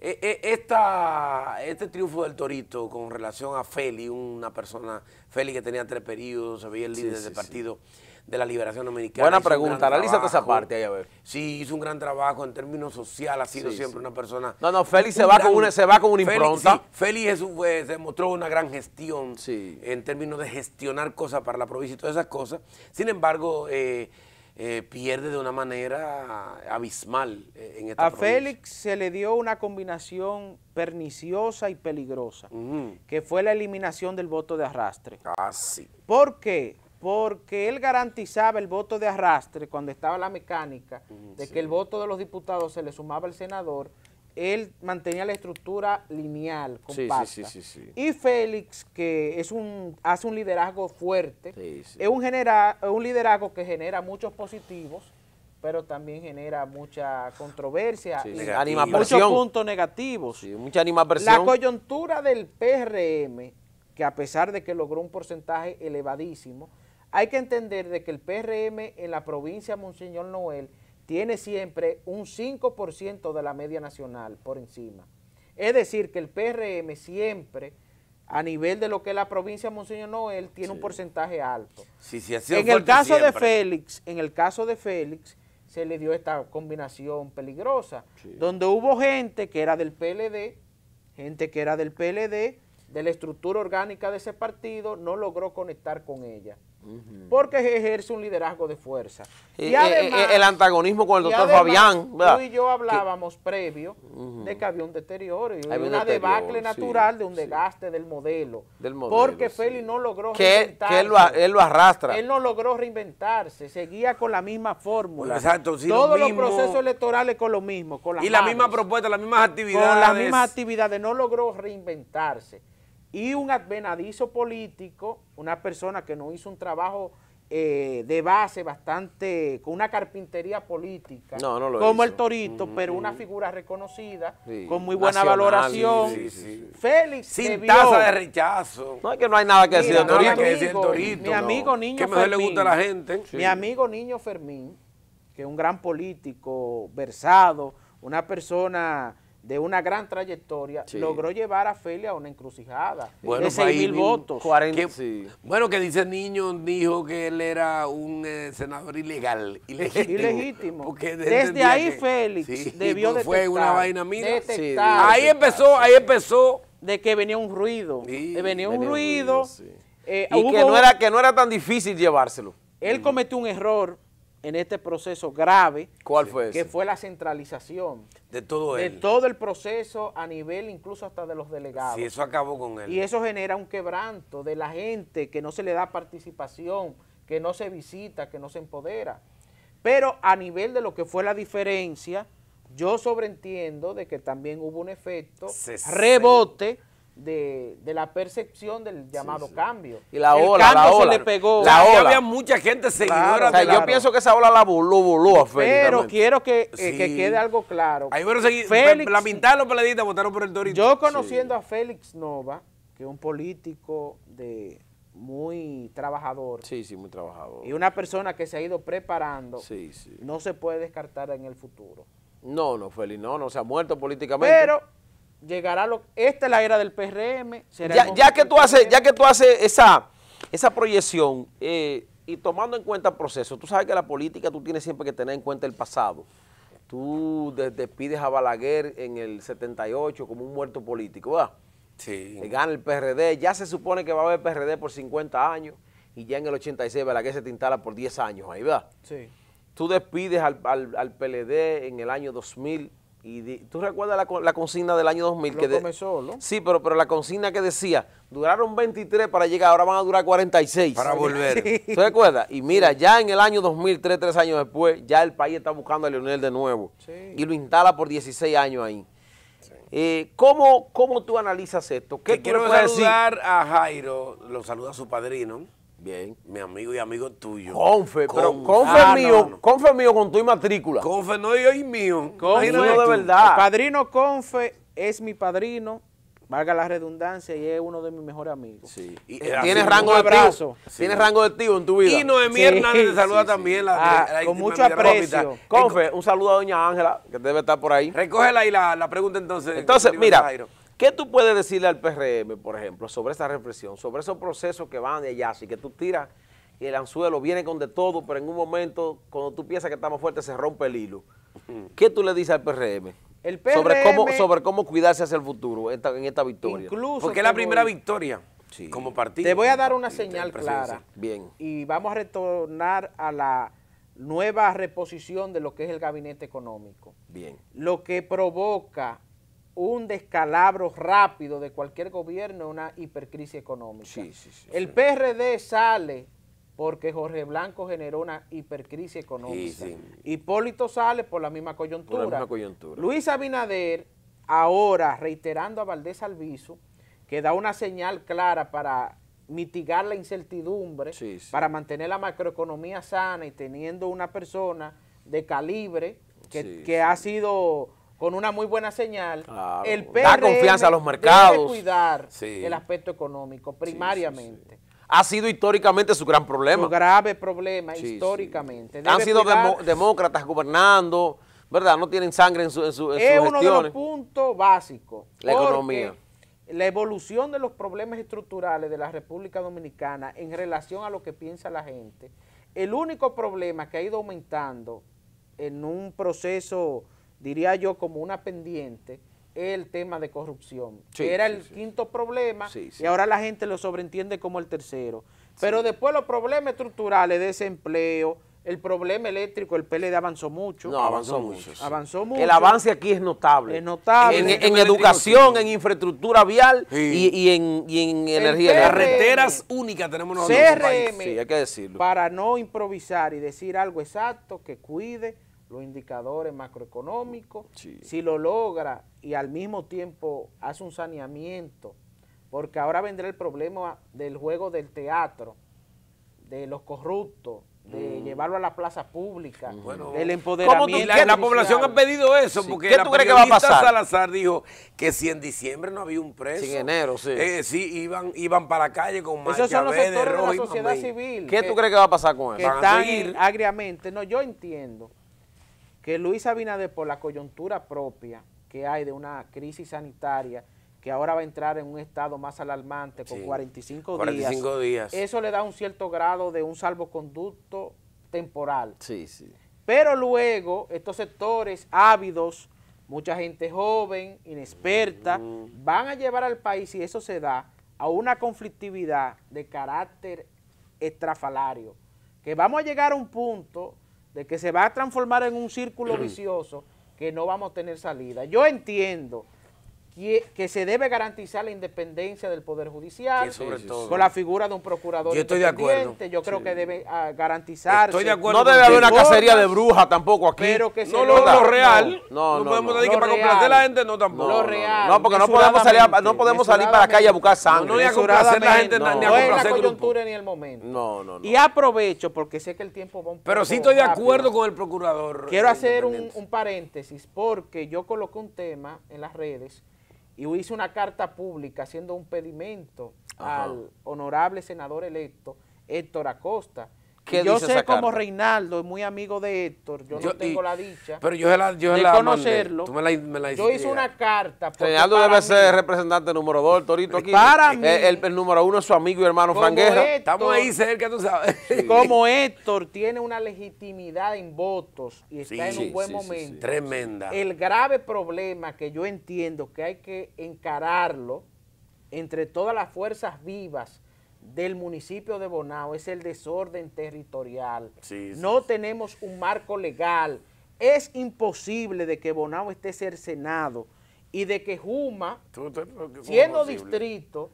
[SPEAKER 1] e, esta, este triunfo del Torito con relación a Feli, una persona, Feli que tenía tres periodos, se veía el líder del partido de la liberación dominicana. Buena pregunta, analízate esa parte ahí a ver. Sí, hizo un gran trabajo en términos social, ha sido siempre una persona... No, no, Félix se va, con una, se impronta. Félix se demostró una gran gestión en términos de gestionar cosas para la provincia y todas esas cosas. Sin embargo... Eh, eh, pierde de una manera abismal eh, en esta A Félix
[SPEAKER 2] se le dio una combinación perniciosa y peligrosa, que fue la eliminación del voto de arrastre. Ah, sí. ¿Por qué? porque él garantizaba el voto de arrastre cuando estaba la mecánica, de que el voto de los diputados se le sumaba al senador, él mantenía la estructura lineal, y Félix, que es un, hace un liderazgo fuerte, es un, genera, un liderazgo que genera muchos positivos, pero también genera mucha controversia muchos puntos
[SPEAKER 1] negativos. mucha La
[SPEAKER 2] coyuntura del PRM, que a pesar de que logró un porcentaje elevadísimo, hay que entender de que el PRM en la provincia Monseñor Noel tiene siempre un 5% de la media nacional por encima. Es decir, que el PRM siempre, a nivel de lo que es la provincia de Monseñor Noel, tiene un porcentaje alto. en el caso de Félix, en el caso de Félix, se le dio esta combinación peligrosa, donde hubo gente que era del PLD, gente que era del PLD, de la estructura orgánica de ese partido, no logró conectar con ella. Porque ejerce un liderazgo de fuerza. Y, eh, eh, eh, el antagonismo con el doctor Fabián. Tú y yo hablábamos previo de que había un deterioro y una debacle natural de un desgaste del, modelo, Porque Félix no logró reinventarse. él, lo, arrastra. Él no logró reinventarse, seguía con la misma fórmula. Pues, Todos los procesos electorales con lo mismo. Con y la misma propuesta,
[SPEAKER 1] las mismas actividades. Con las mismas
[SPEAKER 2] actividades, no logró reinventarse y un advenadizo político, una persona que no hizo un trabajo eh, de base bastante, con una carpintería política, como el Torito, pero una figura reconocida, con muy buena valoración. Sí, Félix Sin tasa de
[SPEAKER 1] rechazo. No es que no hay nada que decir del Torito. Mi amigo la gente. Mi amigo
[SPEAKER 2] Niño Fermín, que es un gran político, versado, una persona de una gran trayectoria, logró llevar a Félix a una encrucijada de 6 mil votos.
[SPEAKER 1] Bueno, que dice Niño, dijo que él era un eh, senador ilegal, ilegítimo. Desde, ahí Félix debió Fue una vaina ahí empezó, ahí empezó. De que venía un ruido.
[SPEAKER 2] venía, venía un ruido. Eh, y no, era, que no era tan difícil llevárselo. Él cometió un error en este proceso grave. ¿Cuál fue Que fue la centralización. De todo De todo el proceso a nivel incluso hasta de los delegados. Sí, eso acabó con él. Y eso genera un quebranto de la gente que no se le da participación, que no se visita, que no se empodera. Pero a nivel de lo que fue la diferencia, yo sobreentiendo de que también hubo un efecto rebote de, la percepción del llamado cambio. Y la el ola, la se Le pegó. La ola. Había
[SPEAKER 1] mucha gente seguidora. Yo pienso que esa ola la voló, voló a Félix. Pero quiero que, eh, quede
[SPEAKER 2] algo claro. Ahí fueron la los votaron por el Dorito. Yo conociendo a Félix Nova, que es un político de muy trabajador. Sí, sí, muy trabajador. Y una persona que se ha ido preparando. Sí, sí. No se puede descartar en el futuro. No,
[SPEAKER 1] no, Félix, no, no se ha muerto políticamente. Pero
[SPEAKER 2] llegará lo esta es la era del PRM ya,
[SPEAKER 1] que tú haces ya que tú haces esa esa proyección eh, y tomando en cuenta el proceso tú sabes que la política tú tienes siempre que tener en cuenta el pasado tú despides a Balaguer en el 78 como un muerto político ¿verdad? sí gana el PRD ya se supone que va a haber PRD por 50 años y ya en el 86 Balaguer se tintala por 10 años ahí ¿verdad? sí tú despides al, al, al PLD en el año 2000 y tú recuerdas la, consigna del año 2000 Lo que comenzó, Sí, pero, pero la consigna que decía, duraron 23 para llegar, ahora van a durar 46. Para volver. [laughs] ¿Tú recuerdas? Y mira, ya en el año 2003, tres años después, ya el país está buscando a Leonel de nuevo. Y lo instala por 16 años ahí. Eh, ¿cómo, ¿Cómo tú analizas esto? ¿Qué quiero saludar a Jairo, lo saluda su padrino. Bien, mi amigo y amigo tuyo. Confe, pero Confe ah, mío, Confe mío con tu matrícula. Confe no es mío. Confe de verdad.
[SPEAKER 2] padrino Confe es mi padrino, valga la redundancia, y es uno de mis mejores amigos. Sí. Eh, ¿Tienes rango de brazo. Tienes rango de tío en tu vida. Y Noemí Hernández te saluda también. Ah, con mucho aprecio. Confe,
[SPEAKER 1] un saludo a doña Ángela, que debe estar por ahí. Recógela ahí la, pregunta entonces. Entonces, mira. ¿Qué tú puedes decirle al PRM, por ejemplo, sobre esa reflexión, sobre esos procesos que van de allá, así que tú tiras y el anzuelo viene con de todo, pero en un momento, cuando tú piensas que estamos fuertes, se rompe el hilo? ¿Qué tú le dices al PRM?
[SPEAKER 2] El sobre,
[SPEAKER 1] cómo, cuidarse hacia el futuro en esta, victoria. Porque es la primera victoria como partido. Te voy a dar una señal clara. Bien.
[SPEAKER 2] Y vamos a retornar a la nueva reposición de lo que es el gabinete económico. Bien. Lo que provoca un descalabro rápido de cualquier gobierno, una hipercrisis económica. el PRD sale porque Jorge Blanco generó una hipercrisis económica. Hipólito sale por la misma coyuntura. Luis Abinader, ahora reiterando a Valdés Alviso, que da una señal clara para mitigar la incertidumbre, para mantener la macroeconomía sana y teniendo una persona de calibre que ha sido con una muy buena señal, el PRM da confianza a los mercados. cuidar el aspecto económico primariamente.
[SPEAKER 1] ha sido históricamente su gran problema. Su grave
[SPEAKER 2] problema, históricamente. Han sido
[SPEAKER 1] demócratas gobernando, ¿verdad? No tienen sangre en, su,
[SPEAKER 2] en, sus Es uno de los puntos básicos. La economía. La evolución de los problemas estructurales de la República Dominicana en relación a lo que piensa la gente, el único problema que ha ido aumentando en un proceso diría yo, como una pendiente, el tema de corrupción. que era el quinto problema y ahora la gente lo sobreentiende como el tercero. Pero después los problemas estructurales, de desempleo, el problema eléctrico, el PLD avanzó mucho. avanzó, mucho. Avanzó mucho. El avance
[SPEAKER 1] aquí es notable. Es notable. En, educación, en infraestructura vial y, y, en, y en energía. Carreteras únicas tenemos nosotros. hay que decirlo.
[SPEAKER 2] para no improvisar y decir algo exacto que cuide los indicadores macroeconómicos, si lo logra y al mismo tiempo hace un saneamiento, porque ahora vendrá el problema del juego del teatro, de los corruptos, de mm. llevarlo a la plaza pública, el empoderamiento. la, población ha
[SPEAKER 1] pedido eso, porque tú que va a pasar? Salazar dijo que si en diciembre no había un preso. en enero, eh, sí. iban, iban para la calle con más. Esos son los sectores de, la sociedad civil. ¿Qué que, tú crees que va a pasar con eso? están
[SPEAKER 2] agriamente. No, yo entiendo que Luis Abinader, por la coyuntura propia que hay de una crisis sanitaria, que ahora va a entrar en un estado más alarmante con 45, 45 días, eso le da un cierto grado de un salvoconducto temporal. Sí, sí. Pero luego estos sectores ávidos, mucha gente joven, inexperta, van a llevar al país, y eso se da, a una conflictividad de carácter estrafalario, que vamos a llegar a un punto de que se va a transformar en un círculo [clears throat] vicioso que no vamos a tener salida. Yo entiendo que, se debe garantizar la independencia del Poder Judicial, sobre todo. con la figura de un procurador yo independiente, yo creo que debe ah, garantizarse. Estoy de acuerdo no debe haber una cacería de brujas tampoco aquí. Pero no, lo, real, no, podemos decir que para complacer a la gente no tampoco. Lo real. No, porque no podemos salir, para la calle a buscar sangre. No, ni a complacer a la gente, ni a complacer la coyuntura ni el momento. No, no, no. Y aprovecho, porque sé que el tiempo va un poco Pero sí estoy de acuerdo con el procurador. Quiero hacer un paréntesis, porque yo coloqué un tema en las redes y hice una carta pública haciendo un pedimento al honorable senador electo Héctor Acosta, yo sé como Reinaldo es muy amigo de Héctor, yo, no tengo la dicha pero yo la, yo de conocerlo. yo hice una carta. Reinaldo debe ser
[SPEAKER 1] representante número dos, el Torito aquí. Para eh, el, mí. El, número uno es su amigo y hermano Franguera. Estamos ahí cerca, tú sabes.
[SPEAKER 2] Como Héctor tiene una legitimidad en votos y está en un buen momento. Tremenda. El grave problema que yo entiendo que hay que encararlo entre todas las fuerzas vivas del municipio de Bonao es el desorden territorial. no tenemos un marco legal. Es imposible de que Bonao esté cercenado y de que Juma, siendo distrito,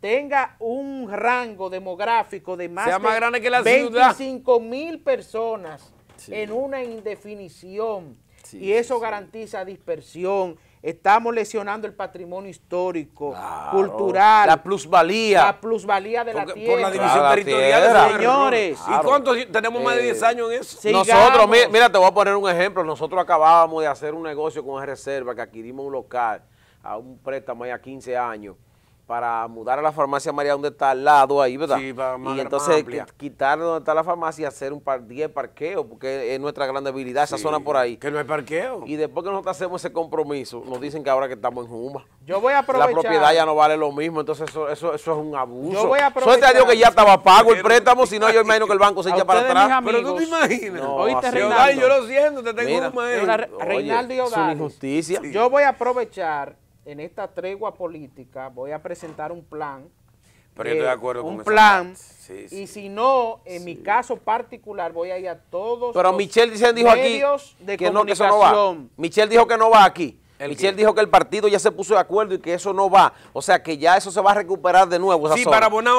[SPEAKER 2] tenga un rango demográfico de más, de 25 mil personas en una indefinición. y eso garantiza dispersión, Estamos lesionando el patrimonio histórico, cultural. La plusvalía. La plusvalía de la tierra. Por la división territorial. Señores. ¿Y
[SPEAKER 1] cuántos tenemos más de 10 años en eso? Nosotros, mira, te voy a poner un ejemplo. Nosotros acabábamos de hacer un negocio con reserva que adquirimos un local a un préstamo ya 15 años para mudar a la farmacia María donde está al lado ahí, ¿verdad? Y entonces quitar donde está la farmacia y hacer un par 10 parqueos, porque es nuestra gran debilidad, esa zona por ahí. Que no hay parqueo. Y después que nosotros hacemos ese compromiso, nos dicen que ahora que estamos en Juma.
[SPEAKER 2] Yo voy a aprovechar. La propiedad ya
[SPEAKER 1] no vale lo mismo, entonces eso, eso, es un abuso. Yo voy a aprovechar. Suerte a Dios que ya estaba pago el préstamo, si no yo imagino que el banco se echa para atrás. Pero tú te imaginas. No, Oíste, Yo lo siento, te tengo un Reinaldo Es injusticia. Yo voy
[SPEAKER 2] a aprovechar en esta tregua política voy a presentar un plan.
[SPEAKER 1] Pero yo estoy de acuerdo un plan, sí, y
[SPEAKER 2] si no, en mi caso particular voy a ir a todos Pero los Michelle dijo aquí de que No, no Michelle dijo que no
[SPEAKER 1] va aquí. Michel dijo que el partido ya se puso de acuerdo y que eso no va. O sea, que ya eso se va a recuperar de nuevo. sí,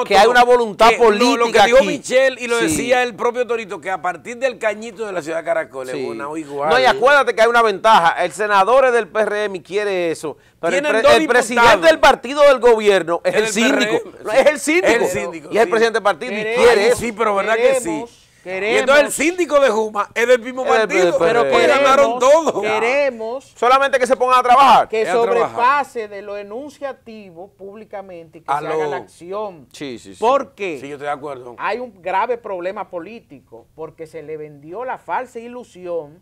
[SPEAKER 1] Que hay una voluntad política. Lo, lo que dijo Michel y lo decía el propio Torito, que a partir del cañito de la ciudad de Caracol, sí. Bonao igual. No, y acuérdate que hay una ventaja. El senador del PRM quiere eso. Pero el, presidente del partido del gobierno es el, síndico. es el síndico. El síndico y es el presidente del partido y quiere eso. Sí, pero verdad que sí
[SPEAKER 2] y entonces el
[SPEAKER 1] síndico de Juma es del mismo eh, partido. Pero que ganaron todos. Queremos. Solamente que se pongan a trabajar. Que sobrepase
[SPEAKER 2] de lo enunciativo públicamente y que se haga la
[SPEAKER 1] acción. Sí, sí, sí. Porque yo acuerdo.
[SPEAKER 2] hay un grave problema político porque se le vendió la falsa ilusión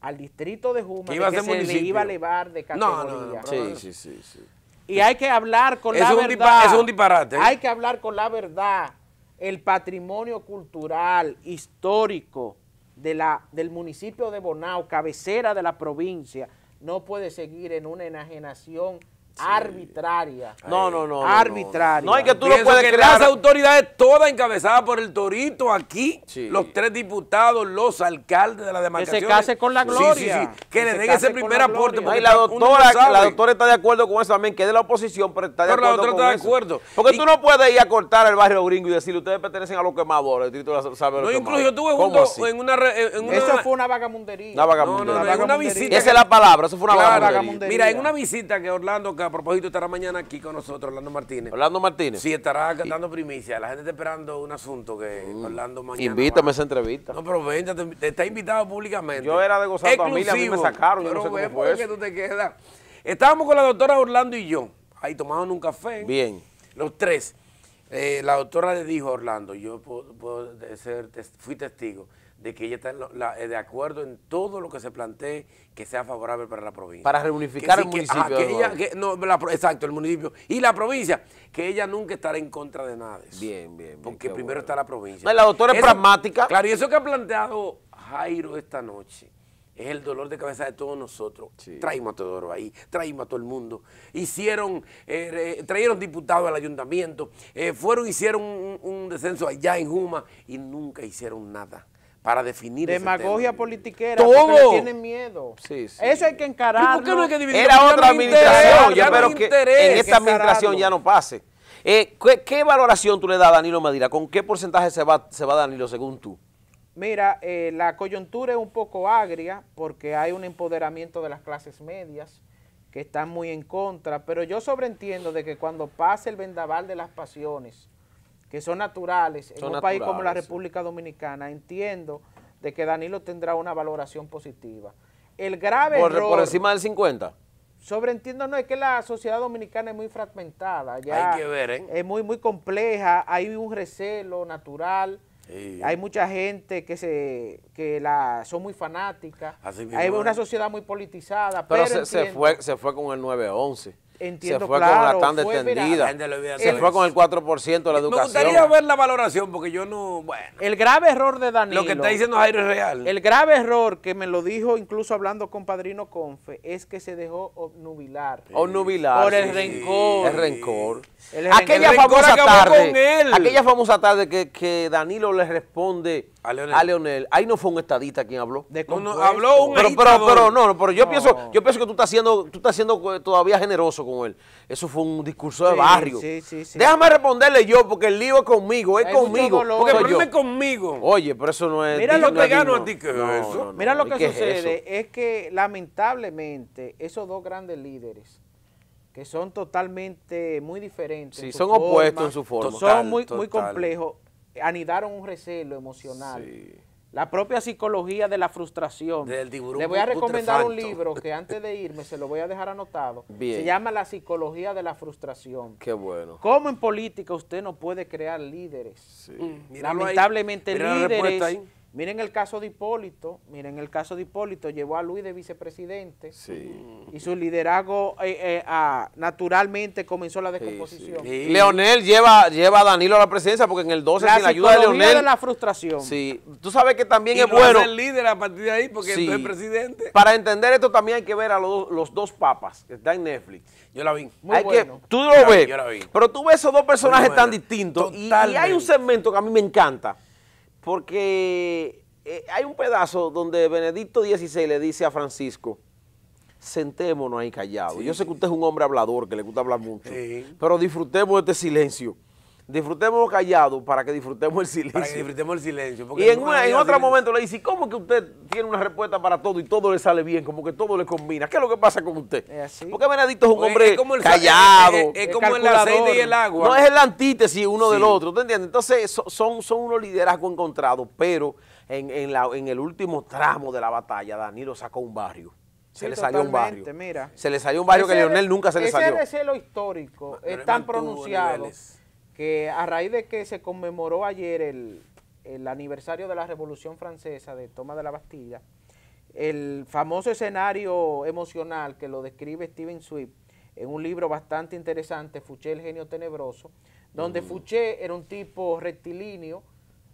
[SPEAKER 2] al distrito de Juma que, de que se le iba a elevar de categoría. No, no, sí, sí, sí, Y hay que hablar con la verdad. Es un disparate. ¿eh? Hay que hablar con la verdad el patrimonio cultural, histórico de la, del municipio de Bonao, cabecera de la provincia, no puede seguir en una enajenación arbitraria. No, no, no. Arbitraria. No, hay que tú no puedes creer crear. Las
[SPEAKER 1] autoridades todas encabezadas por el Torito aquí, los tres diputados, los alcaldes de la demarcación. Que se case con la gloria. Sí, sí, sí. Que, le den ese primer aporte. Y la doctora, la doctora está de acuerdo con eso también, que es de la oposición, pero está de pero acuerdo. la doctora está de acuerdo. Porque tú no puedes ir a cortar el barrio gringo y decirle, ustedes pertenecen a los quemadores. más Torito sabe no, incluso yo estuve en una, en
[SPEAKER 2] una, Eso fue una vagamundería. Una vagamundería. No, no, una visita. Esa es la palabra, eso fue una vagamundería. Mira, en una
[SPEAKER 1] visita que Orlando a propósito estará mañana aquí con nosotros Orlando Martínez. Orlando Martínez. Sí, estará dando primicia. La gente está esperando un asunto que mm. Orlando mañana. Invítame esa entrevista. No, pero te, está invitado públicamente. Yo era de gozar familia, a me sacaron. Pero yo no sé cómo fue eso. tú te quedas. Estábamos con la doctora Orlando y yo. Ahí tomando un café. Bien. Los tres. Eh, la doctora le dijo Orlando, yo puedo ser, fui testigo de que ella está eh, de acuerdo en todo lo que se plantee que sea favorable para la provincia. Para reunificar el municipio. exacto, el municipio. Y la provincia, que ella nunca estará en contra de nada Bien, bien, bien Porque primero está la provincia. la doctora es pragmática. Claro, y eso que ha planteado Jairo esta noche es el dolor de cabeza de todos nosotros. Traímos a Teodoro ahí, traímos a todo el mundo. Hicieron, eh, trajeron diputados al ayuntamiento, eh, fueron, hicieron un, un, descenso allá en Juma y nunca hicieron nada para definir Demagogia politiquera, Todo. tienen miedo. Sí, sí. Eso
[SPEAKER 2] hay que encararlo. no Era otra administración, Ya que en esta administración ya
[SPEAKER 1] no pase. Eh, ¿qué, valoración tú le das a Danilo Medina? ¿Con qué porcentaje se va, se va Danilo según tú?
[SPEAKER 2] Mira, eh, la coyuntura es un poco agria porque hay un empoderamiento de las clases medias que están muy en contra, pero yo sobreentiendo de que cuando pase el vendaval de las pasiones, que son naturales en un país como la República Dominicana, entiendo de que Danilo tendrá una valoración positiva. El grave por, por encima
[SPEAKER 1] del 50.
[SPEAKER 2] Sobreentiendo no es que la sociedad dominicana es muy fragmentada, ya hay que ver, ¿eh? es muy muy compleja, hay un recelo natural. Hay mucha gente que se que la son muy fanáticas. Hay una sociedad muy politizada. Pero, se, fue,
[SPEAKER 1] se fue con el 911. Entiendo, se fue con la tanda se fue con el 4% de la educación. Me gustaría ver la valoración porque yo no, bueno.
[SPEAKER 2] El grave error de Danilo. Lo que está diciendo Jairo es real. El grave error que me lo dijo incluso hablando con Padrino Confe es que se dejó obnubilar. Obnubilar. Por el rencor. El rencor. aquella famosa tarde. Aquella
[SPEAKER 1] famosa tarde que, que Danilo le responde a Leonel. Ahí no fue un estadista quien habló. habló un pero, pero, pero, no, pero yo pienso, yo pienso que tú estás siendo, tú estás siendo eh, todavía generoso con él. Eso fue un discurso de barrio. Déjame responderle yo, porque el lío es conmigo, es conmigo. Porque el problema es conmigo. Oye, pero eso no es. Mira lo que gano a ti que eso. Mira lo que sucede,
[SPEAKER 2] es, que lamentablemente, esos dos grandes líderes que son totalmente muy diferentes. son opuestos en su forma. son muy, muy complejos anidaron un recelo emocional. La propia psicología de la frustración. Le voy a recomendar un libro que [laughs] antes de irme se lo voy a dejar anotado. Se llama La psicología de la frustración. Qué bueno. Cómo en política usted no puede crear líderes. Mm, Lamentablemente líderes Miren el caso de Hipólito, miren el caso de Hipólito, llevó a Luis de vicepresidente sí. y su liderazgo eh, eh, ah, naturalmente comenzó la descomposición. Sí, Leonel
[SPEAKER 1] lleva, lleva a Danilo a la presidencia porque en el 12 sin ayuda de Leonel... de la
[SPEAKER 2] frustración. Sí, tú
[SPEAKER 1] sabes que también y es no bueno... el líder a partir de ahí porque es presidente. Para entender esto también hay que ver a los, los dos papas que está en Netflix. Yo la vi. Muy hay bueno. que, tú lo ves, yo la vi. pero tú ves esos dos personajes tan distintos y, y hay un segmento que a mí me encanta porque eh, hay un pedazo donde Benedicto XVI le dice a Francisco, sentémonos ahí callados. Yo sé que usted es un hombre hablador, que le gusta hablar mucho, pero disfrutemos de este silencio disfrutemos callado para que disfrutemos el silencio. Para que disfrutemos el silencio. y en, otro momento le dice, ¿cómo que usted tiene una respuesta para todo y todo le sale bien? Como que todo le combina. ¿Qué es lo que pasa con usted? Porque Benedicto es un hombre callado. Es, como el aceite y el agua. No es el antítesis uno del otro, Entonces son, son unos liderazgos encontrados, pero en, en, la, en el último tramo de la batalla Danilo sacó un barrio. se le salió un barrio. Se le salió un barrio que Leonel nunca se le salió.
[SPEAKER 2] Ese es lo histórico, es tan pronunciado que a raíz de que se conmemoró ayer el, aniversario de la Revolución Francesa de toma de la Bastilla, el famoso escenario emocional que lo describe Steven Swift en un libro bastante interesante, Fouché el genio tenebroso, donde mm. Fuché Fouché era un tipo rectilíneo,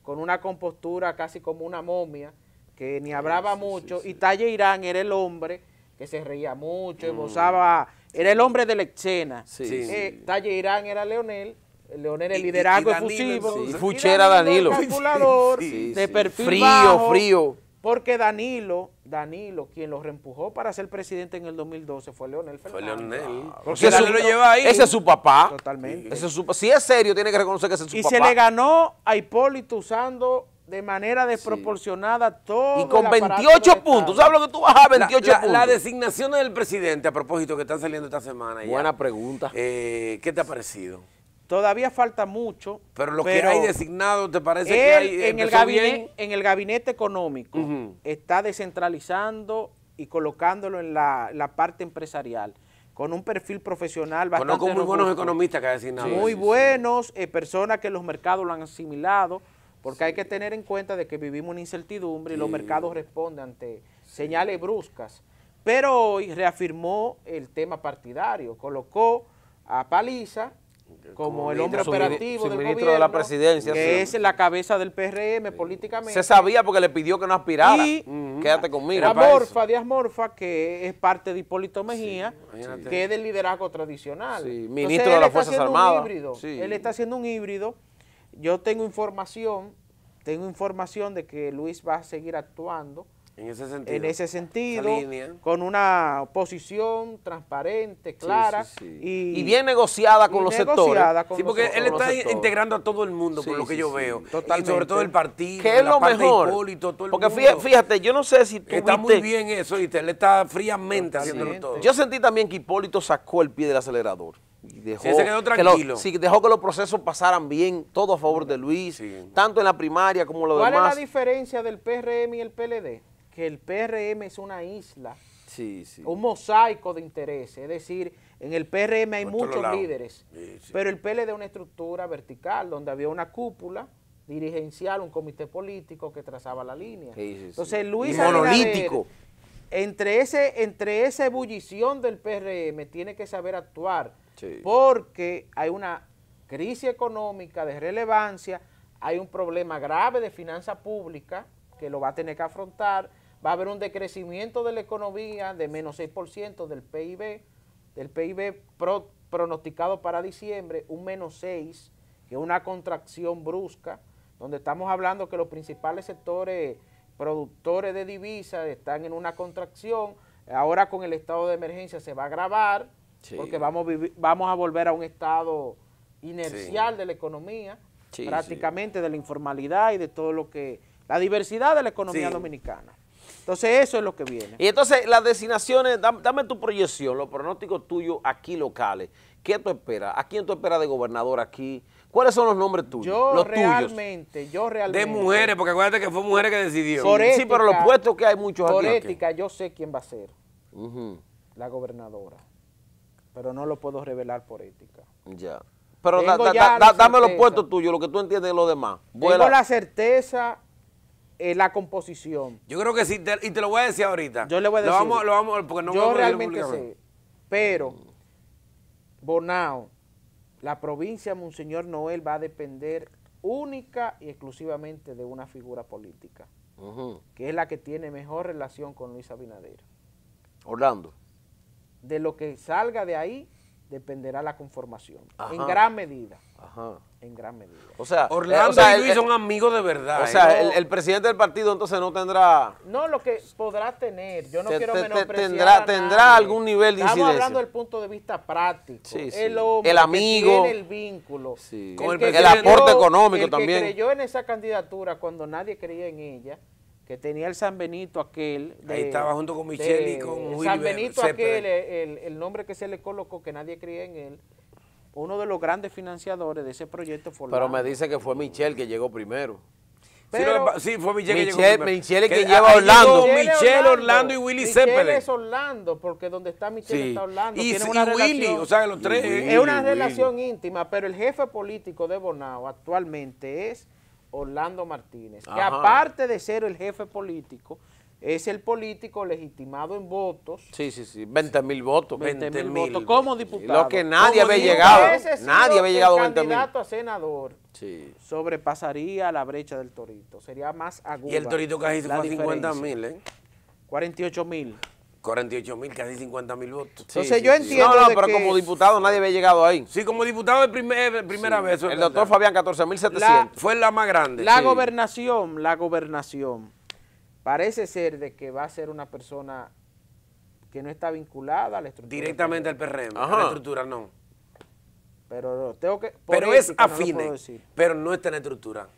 [SPEAKER 2] con una compostura casi como una momia, que ni ah, hablaba mucho, y Talle Irán era el hombre que se reía mucho, mm. esbozaba, era el hombre de la escena. Eh, Talle Irán era Leonel, Leonel, el liderazgo y, Danilo, Fuchera Danilo. Danilo. de perfil Frío, frío. Porque Danilo, Danilo, quien lo reempujó para ser presidente en el 2012 fue Leonel Fernández. Fue Leonel. ese, es su
[SPEAKER 1] papá. Totalmente. Ese su, si es serio, tiene que reconocer que ese es su papá. Y se le
[SPEAKER 2] ganó a Hipólito usando de manera desproporcionada todo. Y con 28 puntos. ¿Sabes lo que tú vas a 28 la,
[SPEAKER 1] la, del presidente, a propósito, que están saliendo esta semana. Buena pregunta. Eh, ¿Qué te ha parecido?
[SPEAKER 2] Todavía falta mucho. Pero lo que hay designado, ¿te parece que hay, en el, gabinete, en el gabinete económico está descentralizando y colocándolo en la, parte empresarial, con un perfil profesional bastante Conozco muy buenos economistas que ha designado. muy buenos, eh, personas que los mercados lo han asimilado, porque hay que tener en cuenta de que vivimos una incertidumbre y los mercados responden ante señales bruscas. Pero hoy reafirmó el tema partidario, colocó a Paliza como el hombre operativo del ministro de la presidencia. Que es la cabeza del PRM políticamente. Se sabía
[SPEAKER 1] porque le pidió que no aspirara. Y, Quédate conmigo. Morfa,
[SPEAKER 2] Díaz Morfa, que es parte de Hipólito Mejía, que es del liderazgo tradicional. ministro de las Fuerzas Armadas. Él está haciendo un híbrido. Yo tengo información, tengo información de que Luis va a seguir actuando
[SPEAKER 1] en ese sentido.
[SPEAKER 2] con una posición transparente, clara. Y, bien negociada con los sectores. porque él está
[SPEAKER 1] integrando a todo el mundo, por lo que yo veo. Y sobre todo el partido. Que es lo mejor. porque fíjate, yo no sé si tú Está muy bien eso, Él está fríamente haciéndolo todo. Yo sentí también que Hipólito sacó el pie del acelerador. Y dejó, se quedó tranquilo. Que dejó que los procesos pasaran bien, todo a favor de Luis, tanto en la primaria como lo demás. ¿Cuál es la
[SPEAKER 2] diferencia del PRM y el PLD? que el PRM es una isla, un mosaico de intereses, es decir, en el PRM hay muchos líderes, pero el PLD es una estructura vertical donde había una cúpula dirigencial, un comité político que trazaba la línea. Entonces Luis monolítico. Entre ese, entre esa ebullición del PRM tiene que saber actuar, porque hay una crisis económica de relevancia, hay un problema grave de finanza pública que lo va a tener que afrontar, va a haber un decrecimiento de la economía de menos 6% del PIB, del PIB pronosticado para diciembre, un menos 6, que es una contracción brusca, donde estamos hablando que los principales sectores productores de divisas están en una contracción, ahora con el estado de emergencia se va a agravar, porque vamos, a volver a un estado inercial de la economía,
[SPEAKER 1] prácticamente
[SPEAKER 2] de la informalidad y de todo lo que... La diversidad de la economía dominicana. Entonces eso es lo que viene. Y
[SPEAKER 1] entonces las designaciones, dame, tu proyección, los pronósticos tuyos aquí locales. ¿Qué tú esperas? ¿A quién tú esperas de gobernador aquí? ¿Cuáles son los nombres tuyos? Yo los realmente,
[SPEAKER 2] yo realmente. De mujeres, porque
[SPEAKER 1] acuérdate que fue mujeres que decidieron. sí, pero los puestos que hay muchos por aquí. Por ética,
[SPEAKER 2] yo sé quién va a ser la gobernadora, pero no lo puedo revelar por ética.
[SPEAKER 1] Ya. Pero dame los puestos tuyos, lo que tú entiendes de los demás. Tengo la
[SPEAKER 2] certeza la composición.
[SPEAKER 1] Yo creo que sí, y te lo voy a decir ahorita. Yo le voy a decir. Lo vamos, lo yo realmente sé,
[SPEAKER 2] pero Bonao, la provincia de Monseñor Noel va a depender única y exclusivamente de una figura política, que es la que tiene mejor relación con Luis Abinader. Orlando. De lo que salga de ahí dependerá la conformación. En gran medida.
[SPEAKER 1] Ajá. En gran medida. O sea, Orlando eh, y Luis son amigos de verdad. O sea, ¿eh? el, el, presidente del partido entonces no tendrá.
[SPEAKER 2] No, lo que podrá tener. Yo no quiero menos menospreciar. Tendrá, tendrá algún nivel de Estamos hablando del punto de vista práctico. Sí, sí. El, el, amigo. el vínculo. el, aporte económico también. Que creyó en esa candidatura cuando nadie creía en ella tenía el San Benito aquel. Ahí estaba junto con Michelle y con San Benito aquel, el, el, nombre que se le colocó, que nadie creía en él, uno de los grandes financiadores de ese proyecto fue Pero me
[SPEAKER 1] dice que fue Michelle que llegó primero. sí, fue Michelle, Michelle que llegó primero. Michelle que lleva Orlando. Michelle, Orlando, y Willy Michelle Zeppelin. es
[SPEAKER 2] Orlando, porque donde está Michelle está Orlando. Y, Tiene una Willy, o sea, los tres. Eh, es una relación íntima, pero el jefe político de Bonao actualmente es Orlando Martínez, que aparte de ser el jefe político, es el político legitimado en votos. Sí, sí, sí, 20 mil votos. 20 mil votos como diputado. Lo que nadie había llegado, nadie había llegado a 20 mil. candidato a senador sí. sobrepasaría la brecha del Torito, sería más agudo. Y el Torito casi fue 50 mil,
[SPEAKER 1] ¿eh? 48 mil. 48 mil, casi 50 mil votos. Entonces yo entiendo. No, no, pero como diputado nadie había llegado ahí. Sí, como diputado de primer, eh, primera vez. El doctor Fabián, 14.700. Fue la más grande. La
[SPEAKER 2] gobernación, la gobernación, parece ser de que va a ser una persona que no está vinculada a la estructura. Directamente al
[SPEAKER 1] PRM, a la estructura no.
[SPEAKER 2] Pero tengo que... Pero es afine,
[SPEAKER 1] pero no está en la estructura.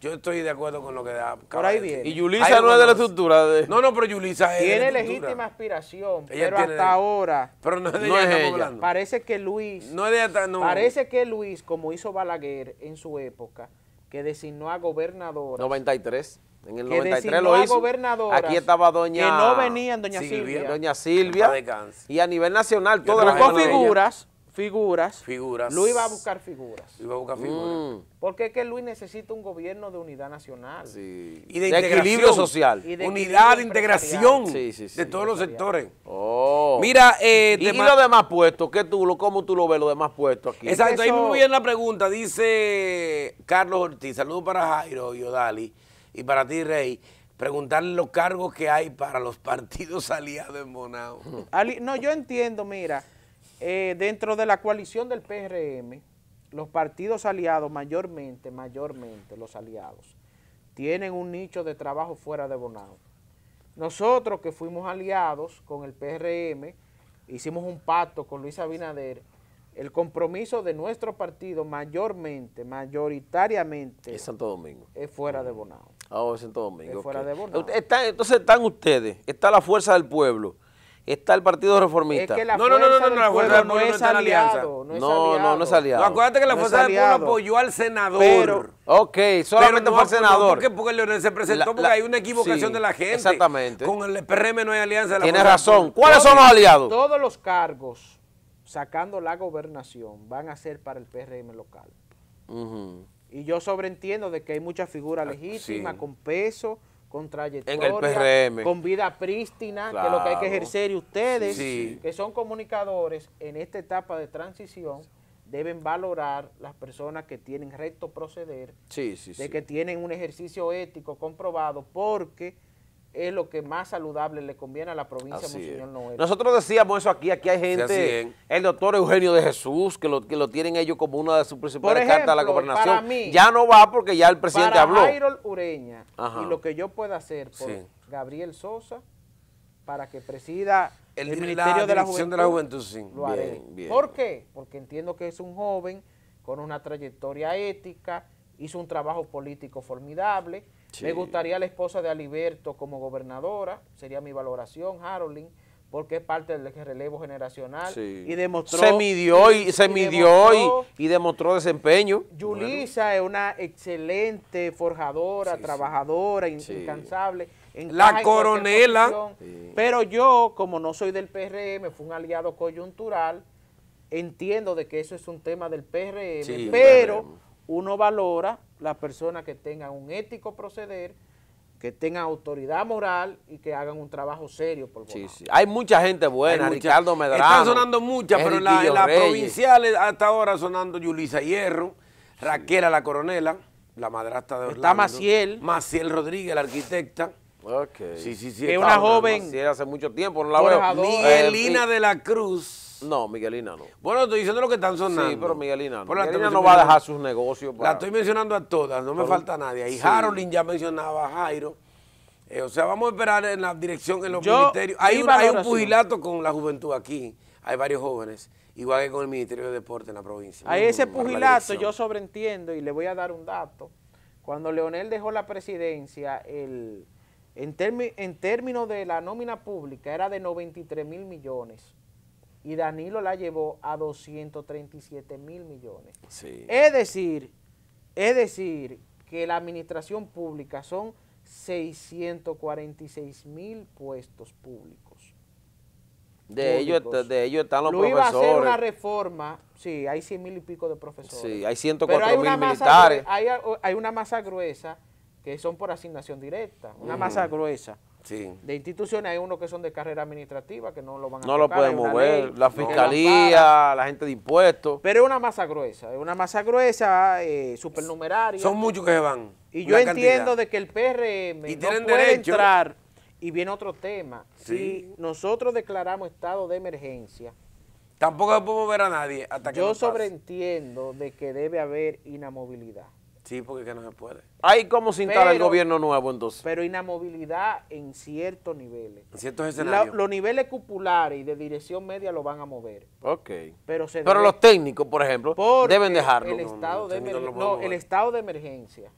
[SPEAKER 1] Yo estoy de acuerdo con lo que da. ahí Y Yulisa no es de la estructura. De... No, no, pero Yulisa es. Tiene legítima
[SPEAKER 2] aspiración, pero hasta ahora.
[SPEAKER 1] Pero no es de
[SPEAKER 2] Parece que Luis. No de Parece que Luis, como hizo Balaguer en su época, que designó a gobernador 93. En el 93 lo hizo. Aquí estaba doña. Que no venían, doña Silvia. Silvia. Doña Silvia.
[SPEAKER 1] Y a nivel nacional, todas las figuras figuras. Figuras. Luis va a buscar
[SPEAKER 2] figuras. Luis a buscar figuras. Mm. Porque es que Luis necesita un gobierno de unidad nacional. Y de, equilibrio social. Y unidad, de integración
[SPEAKER 1] de todos los sectores. Oh. Mira, eh, ¿Y, demás, los demás puestos, ¿qué tú, lo, ¿cómo tú lo ves, los demás puestos aquí? Exacto, ahí muy bien la pregunta, dice Carlos Ortiz, saludos para Jairo y Odali, y para ti, Rey preguntarle los cargos que hay para los [laughs] partidos aliados en
[SPEAKER 2] Ali, no, yo entiendo, mira, eh, dentro de la coalición del PRM, los partidos aliados mayormente, mayormente los aliados, tienen un nicho de trabajo fuera de Bonao. Nosotros que fuimos aliados con el PRM, hicimos un pacto con Luis Abinader, el compromiso de nuestro partido mayormente, mayoritariamente... Es Santo Domingo. Es fuera de Bonao. Ah, oh, Santo
[SPEAKER 1] Domingo. fuera de Bonao. entonces están ustedes, está la fuerza del pueblo, está el Partido Reformista. no, no, no, no, no, la Fuerza del Pueblo no, es aliado.
[SPEAKER 2] No, no, no es aliado. acuérdate que la Fuerza del Pueblo apoyó
[SPEAKER 1] al senador. Pero, ok, solamente fue al senador. ¿Por Porque Leonel se presentó porque hay una equivocación de la gente. Exactamente. Con el PRM no hay alianza. Tienes razón. ¿Cuáles son los aliados? Todos
[SPEAKER 2] los cargos, sacando la gobernación, van a ser para el PRM local. Y yo sobreentiendo de que hay muchas figuras ah, legítimas, con peso con trayectoria, con vida prístina, que que lo que hay que ejercer y ustedes, que son comunicadores, en esta etapa de transición, deben valorar las personas que tienen recto proceder,
[SPEAKER 1] de que
[SPEAKER 2] tienen un ejercicio ético comprobado, porque es lo que más saludable le conviene a la provincia Monseñor
[SPEAKER 1] Nosotros decíamos eso aquí, aquí hay gente, el doctor Eugenio de Jesús, que lo, que lo tienen ellos como una de sus principales cartas la gobernación. ya no va porque ya el presidente para habló.
[SPEAKER 2] Ureña y lo que yo pueda hacer por Gabriel Sosa para que presida el, Ministerio de la Juventud. De la Juventud lo haré. ¿Por qué? Porque entiendo que es un joven con una trayectoria ética, hizo un trabajo político formidable, me gustaría la esposa de Aliberto como gobernadora, sería mi valoración, Harolyn porque es parte del relevo generacional. Y demostró. Se midió y, se midió demostró,
[SPEAKER 1] y, demostró desempeño. Yulisa
[SPEAKER 2] es una excelente forjadora, trabajadora, incansable. La coronela. Pero yo, como no soy del PRM, fue un aliado coyuntural, entiendo de que eso es un tema del PRM, pero uno valora las personas que tengan un ético proceder, que tengan autoridad moral y que hagan un trabajo serio por
[SPEAKER 1] Hay mucha gente buena, mucha, Ricardo Medrano. Están sonando muchas, pero en las provinciales hasta ahora sonando Yulisa Hierro, Raquela la coronela, la madrastra de Orlando. Está Maciel. Maciel Rodríguez, la arquitecta. Okay. Sí, sí, sí. Es una joven. hace mucho tiempo, Miguelina eh, eh. de la Cruz. No, Miguelina no. Bueno, estoy diciendo lo que están sonando. Sí, pero Miguelina no. Pero Miguelina no va a dejar sus negocios. La estoy mencionando a todas, no me falta nadie. Y sí. ya mencionaba a Jairo. Eh, o sea, vamos a esperar en la dirección, en los ministerios. Hay, un pugilato con la juventud aquí. Hay varios jóvenes igual que con el Ministerio de Deporte en la provincia. A ese pugilato yo
[SPEAKER 2] sobreentiendo y le voy a dar un dato. Cuando Leonel dejó la presidencia, el, en, en términos de la nómina pública era de 93 mil millones y Danilo la llevó a 237 mil millones. Es decir, es decir, que la administración pública son 646 mil puestos públicos. De ellos, de están los profesores. Lo iba a hacer una reforma, sí, hay 100 mil y pico de profesores. Sí, hay 104 mil militares. hay, una masa gruesa que son por asignación directa, una masa gruesa de instituciones, hay unos que son de carrera administrativa que no lo van a No lo pueden mover, la fiscalía, la gente de impuestos. Pero es una masa gruesa, es una masa gruesa, eh, supernumeraria. Son muchos que se van. Y yo entiendo de que el PRM y no puede entrar, y viene otro tema, si nosotros declaramos estado de emergencia, Tampoco podemos ver a nadie hasta Yo sobreentiendo de que debe haber inamovilidad. Sí,
[SPEAKER 1] porque que no se puede.
[SPEAKER 2] Hay cómo se instala el gobierno nuevo entonces. Pero inamovilidad en ciertos niveles. En ciertos escenarios. los niveles cupulares y de dirección media lo van a mover. Ok. Pero, los
[SPEAKER 1] técnicos, por ejemplo, deben dejarlo. El, estado de el
[SPEAKER 2] estado de emergencia,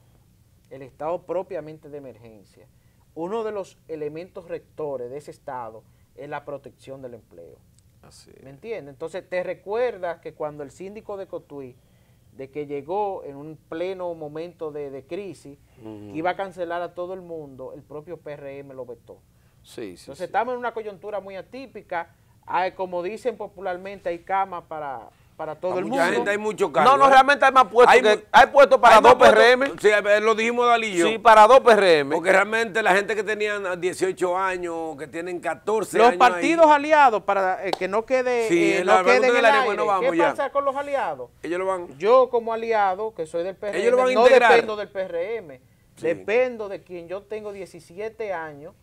[SPEAKER 2] el estado propiamente de emergencia, uno de los elementos rectores de ese estado es la protección del empleo. Así ¿Me entiendes? Entonces, te recuerdas que cuando el síndico de Cotuí de que llegó en un pleno momento de, crisis, que iba a cancelar a todo el mundo, el propio PRM lo vetó.
[SPEAKER 1] Entonces estamos
[SPEAKER 2] en una coyuntura muy atípica, hay, como dicen popularmente, hay camas para, para todo el mundo.
[SPEAKER 1] hay mucho no, no, ¿eh? realmente hay más puestos. Hay, puestos para dos PRM. sí, lo dijimos Dalí Sí, para dos PRM. Porque realmente la gente que tenían 18 años, que tienen 14 los años. Los partidos
[SPEAKER 2] aliados, para eh, que no quede, eh, no quede en el aire. Bueno, vamos ¿Qué pasa con los aliados? Ellos lo van. Yo como aliado, que soy del PRM, no dependo del PRM. Dependo de quien yo tengo 17 años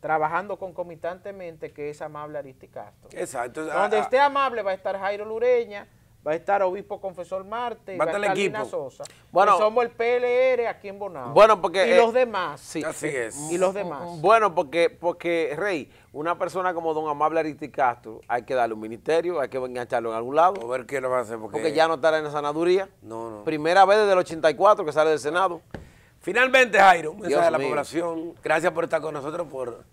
[SPEAKER 2] trabajando concomitantemente, que es Amable Aristicastro. Exacto. Donde ah, ah. esté Amable va a estar Jairo Lureña, va a estar Obispo Confesor Marte, va, Sosa. Bueno, somos el PLR aquí en Bonao. Bueno, porque... Y eh, los demás. Sí, así es. Y los demás. Mm, mm,
[SPEAKER 1] bueno, porque, porque Rey, una persona como don Amable Aristicastro, hay que darle un ministerio, hay que engancharlo en algún lado. A ver qué lo va a hacer. Porque, ya no estará en la sanaduría. No, no. Primera vez desde el 84 que sale del Senado. Finalmente, Jairo, un mensaje a la población. Gracias por estar con nosotros, por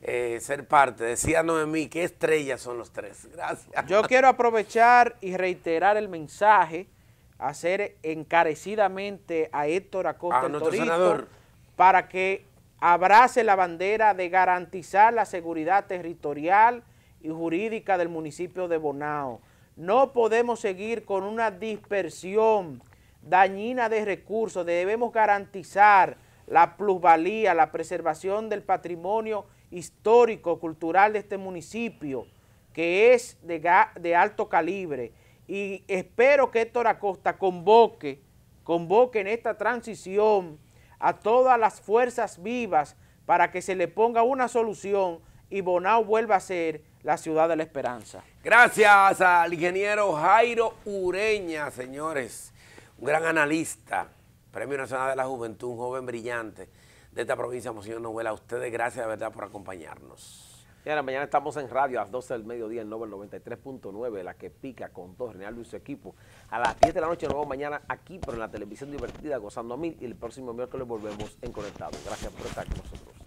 [SPEAKER 1] eh, ser parte. Decía mí, ¿qué estrellas son los tres? Gracias.
[SPEAKER 2] Yo quiero aprovechar y reiterar el mensaje, hacer encarecidamente a Héctor Acosta, para que abrace la bandera de garantizar la seguridad territorial y jurídica del municipio de Bonao. No podemos seguir con una dispersión dañina de recursos, debemos garantizar la plusvalía, la preservación del patrimonio histórico, cultural de este municipio, que es de, alto calibre. Y espero que Héctor Acosta convoque, convoque en esta transición a todas las fuerzas vivas para que se le ponga una solución y Bonao vuelva a ser la ciudad de la esperanza.
[SPEAKER 1] Gracias al ingeniero Jairo Ureña, señores un gran analista, Premio Nacional de la Juventud, un joven brillante de esta provincia, Monseñor Novela. A ustedes, gracias de verdad por acompañarnos. mañana estamos en radio a las 12 del mediodía en Nobel 93.9, la que pica con dos Luis y su equipo. A las 10 de la noche nos mañana aquí, pero en la televisión divertida, gozando a mil, y el próximo miércoles volvemos en Conectado. Gracias por estar con nosotros.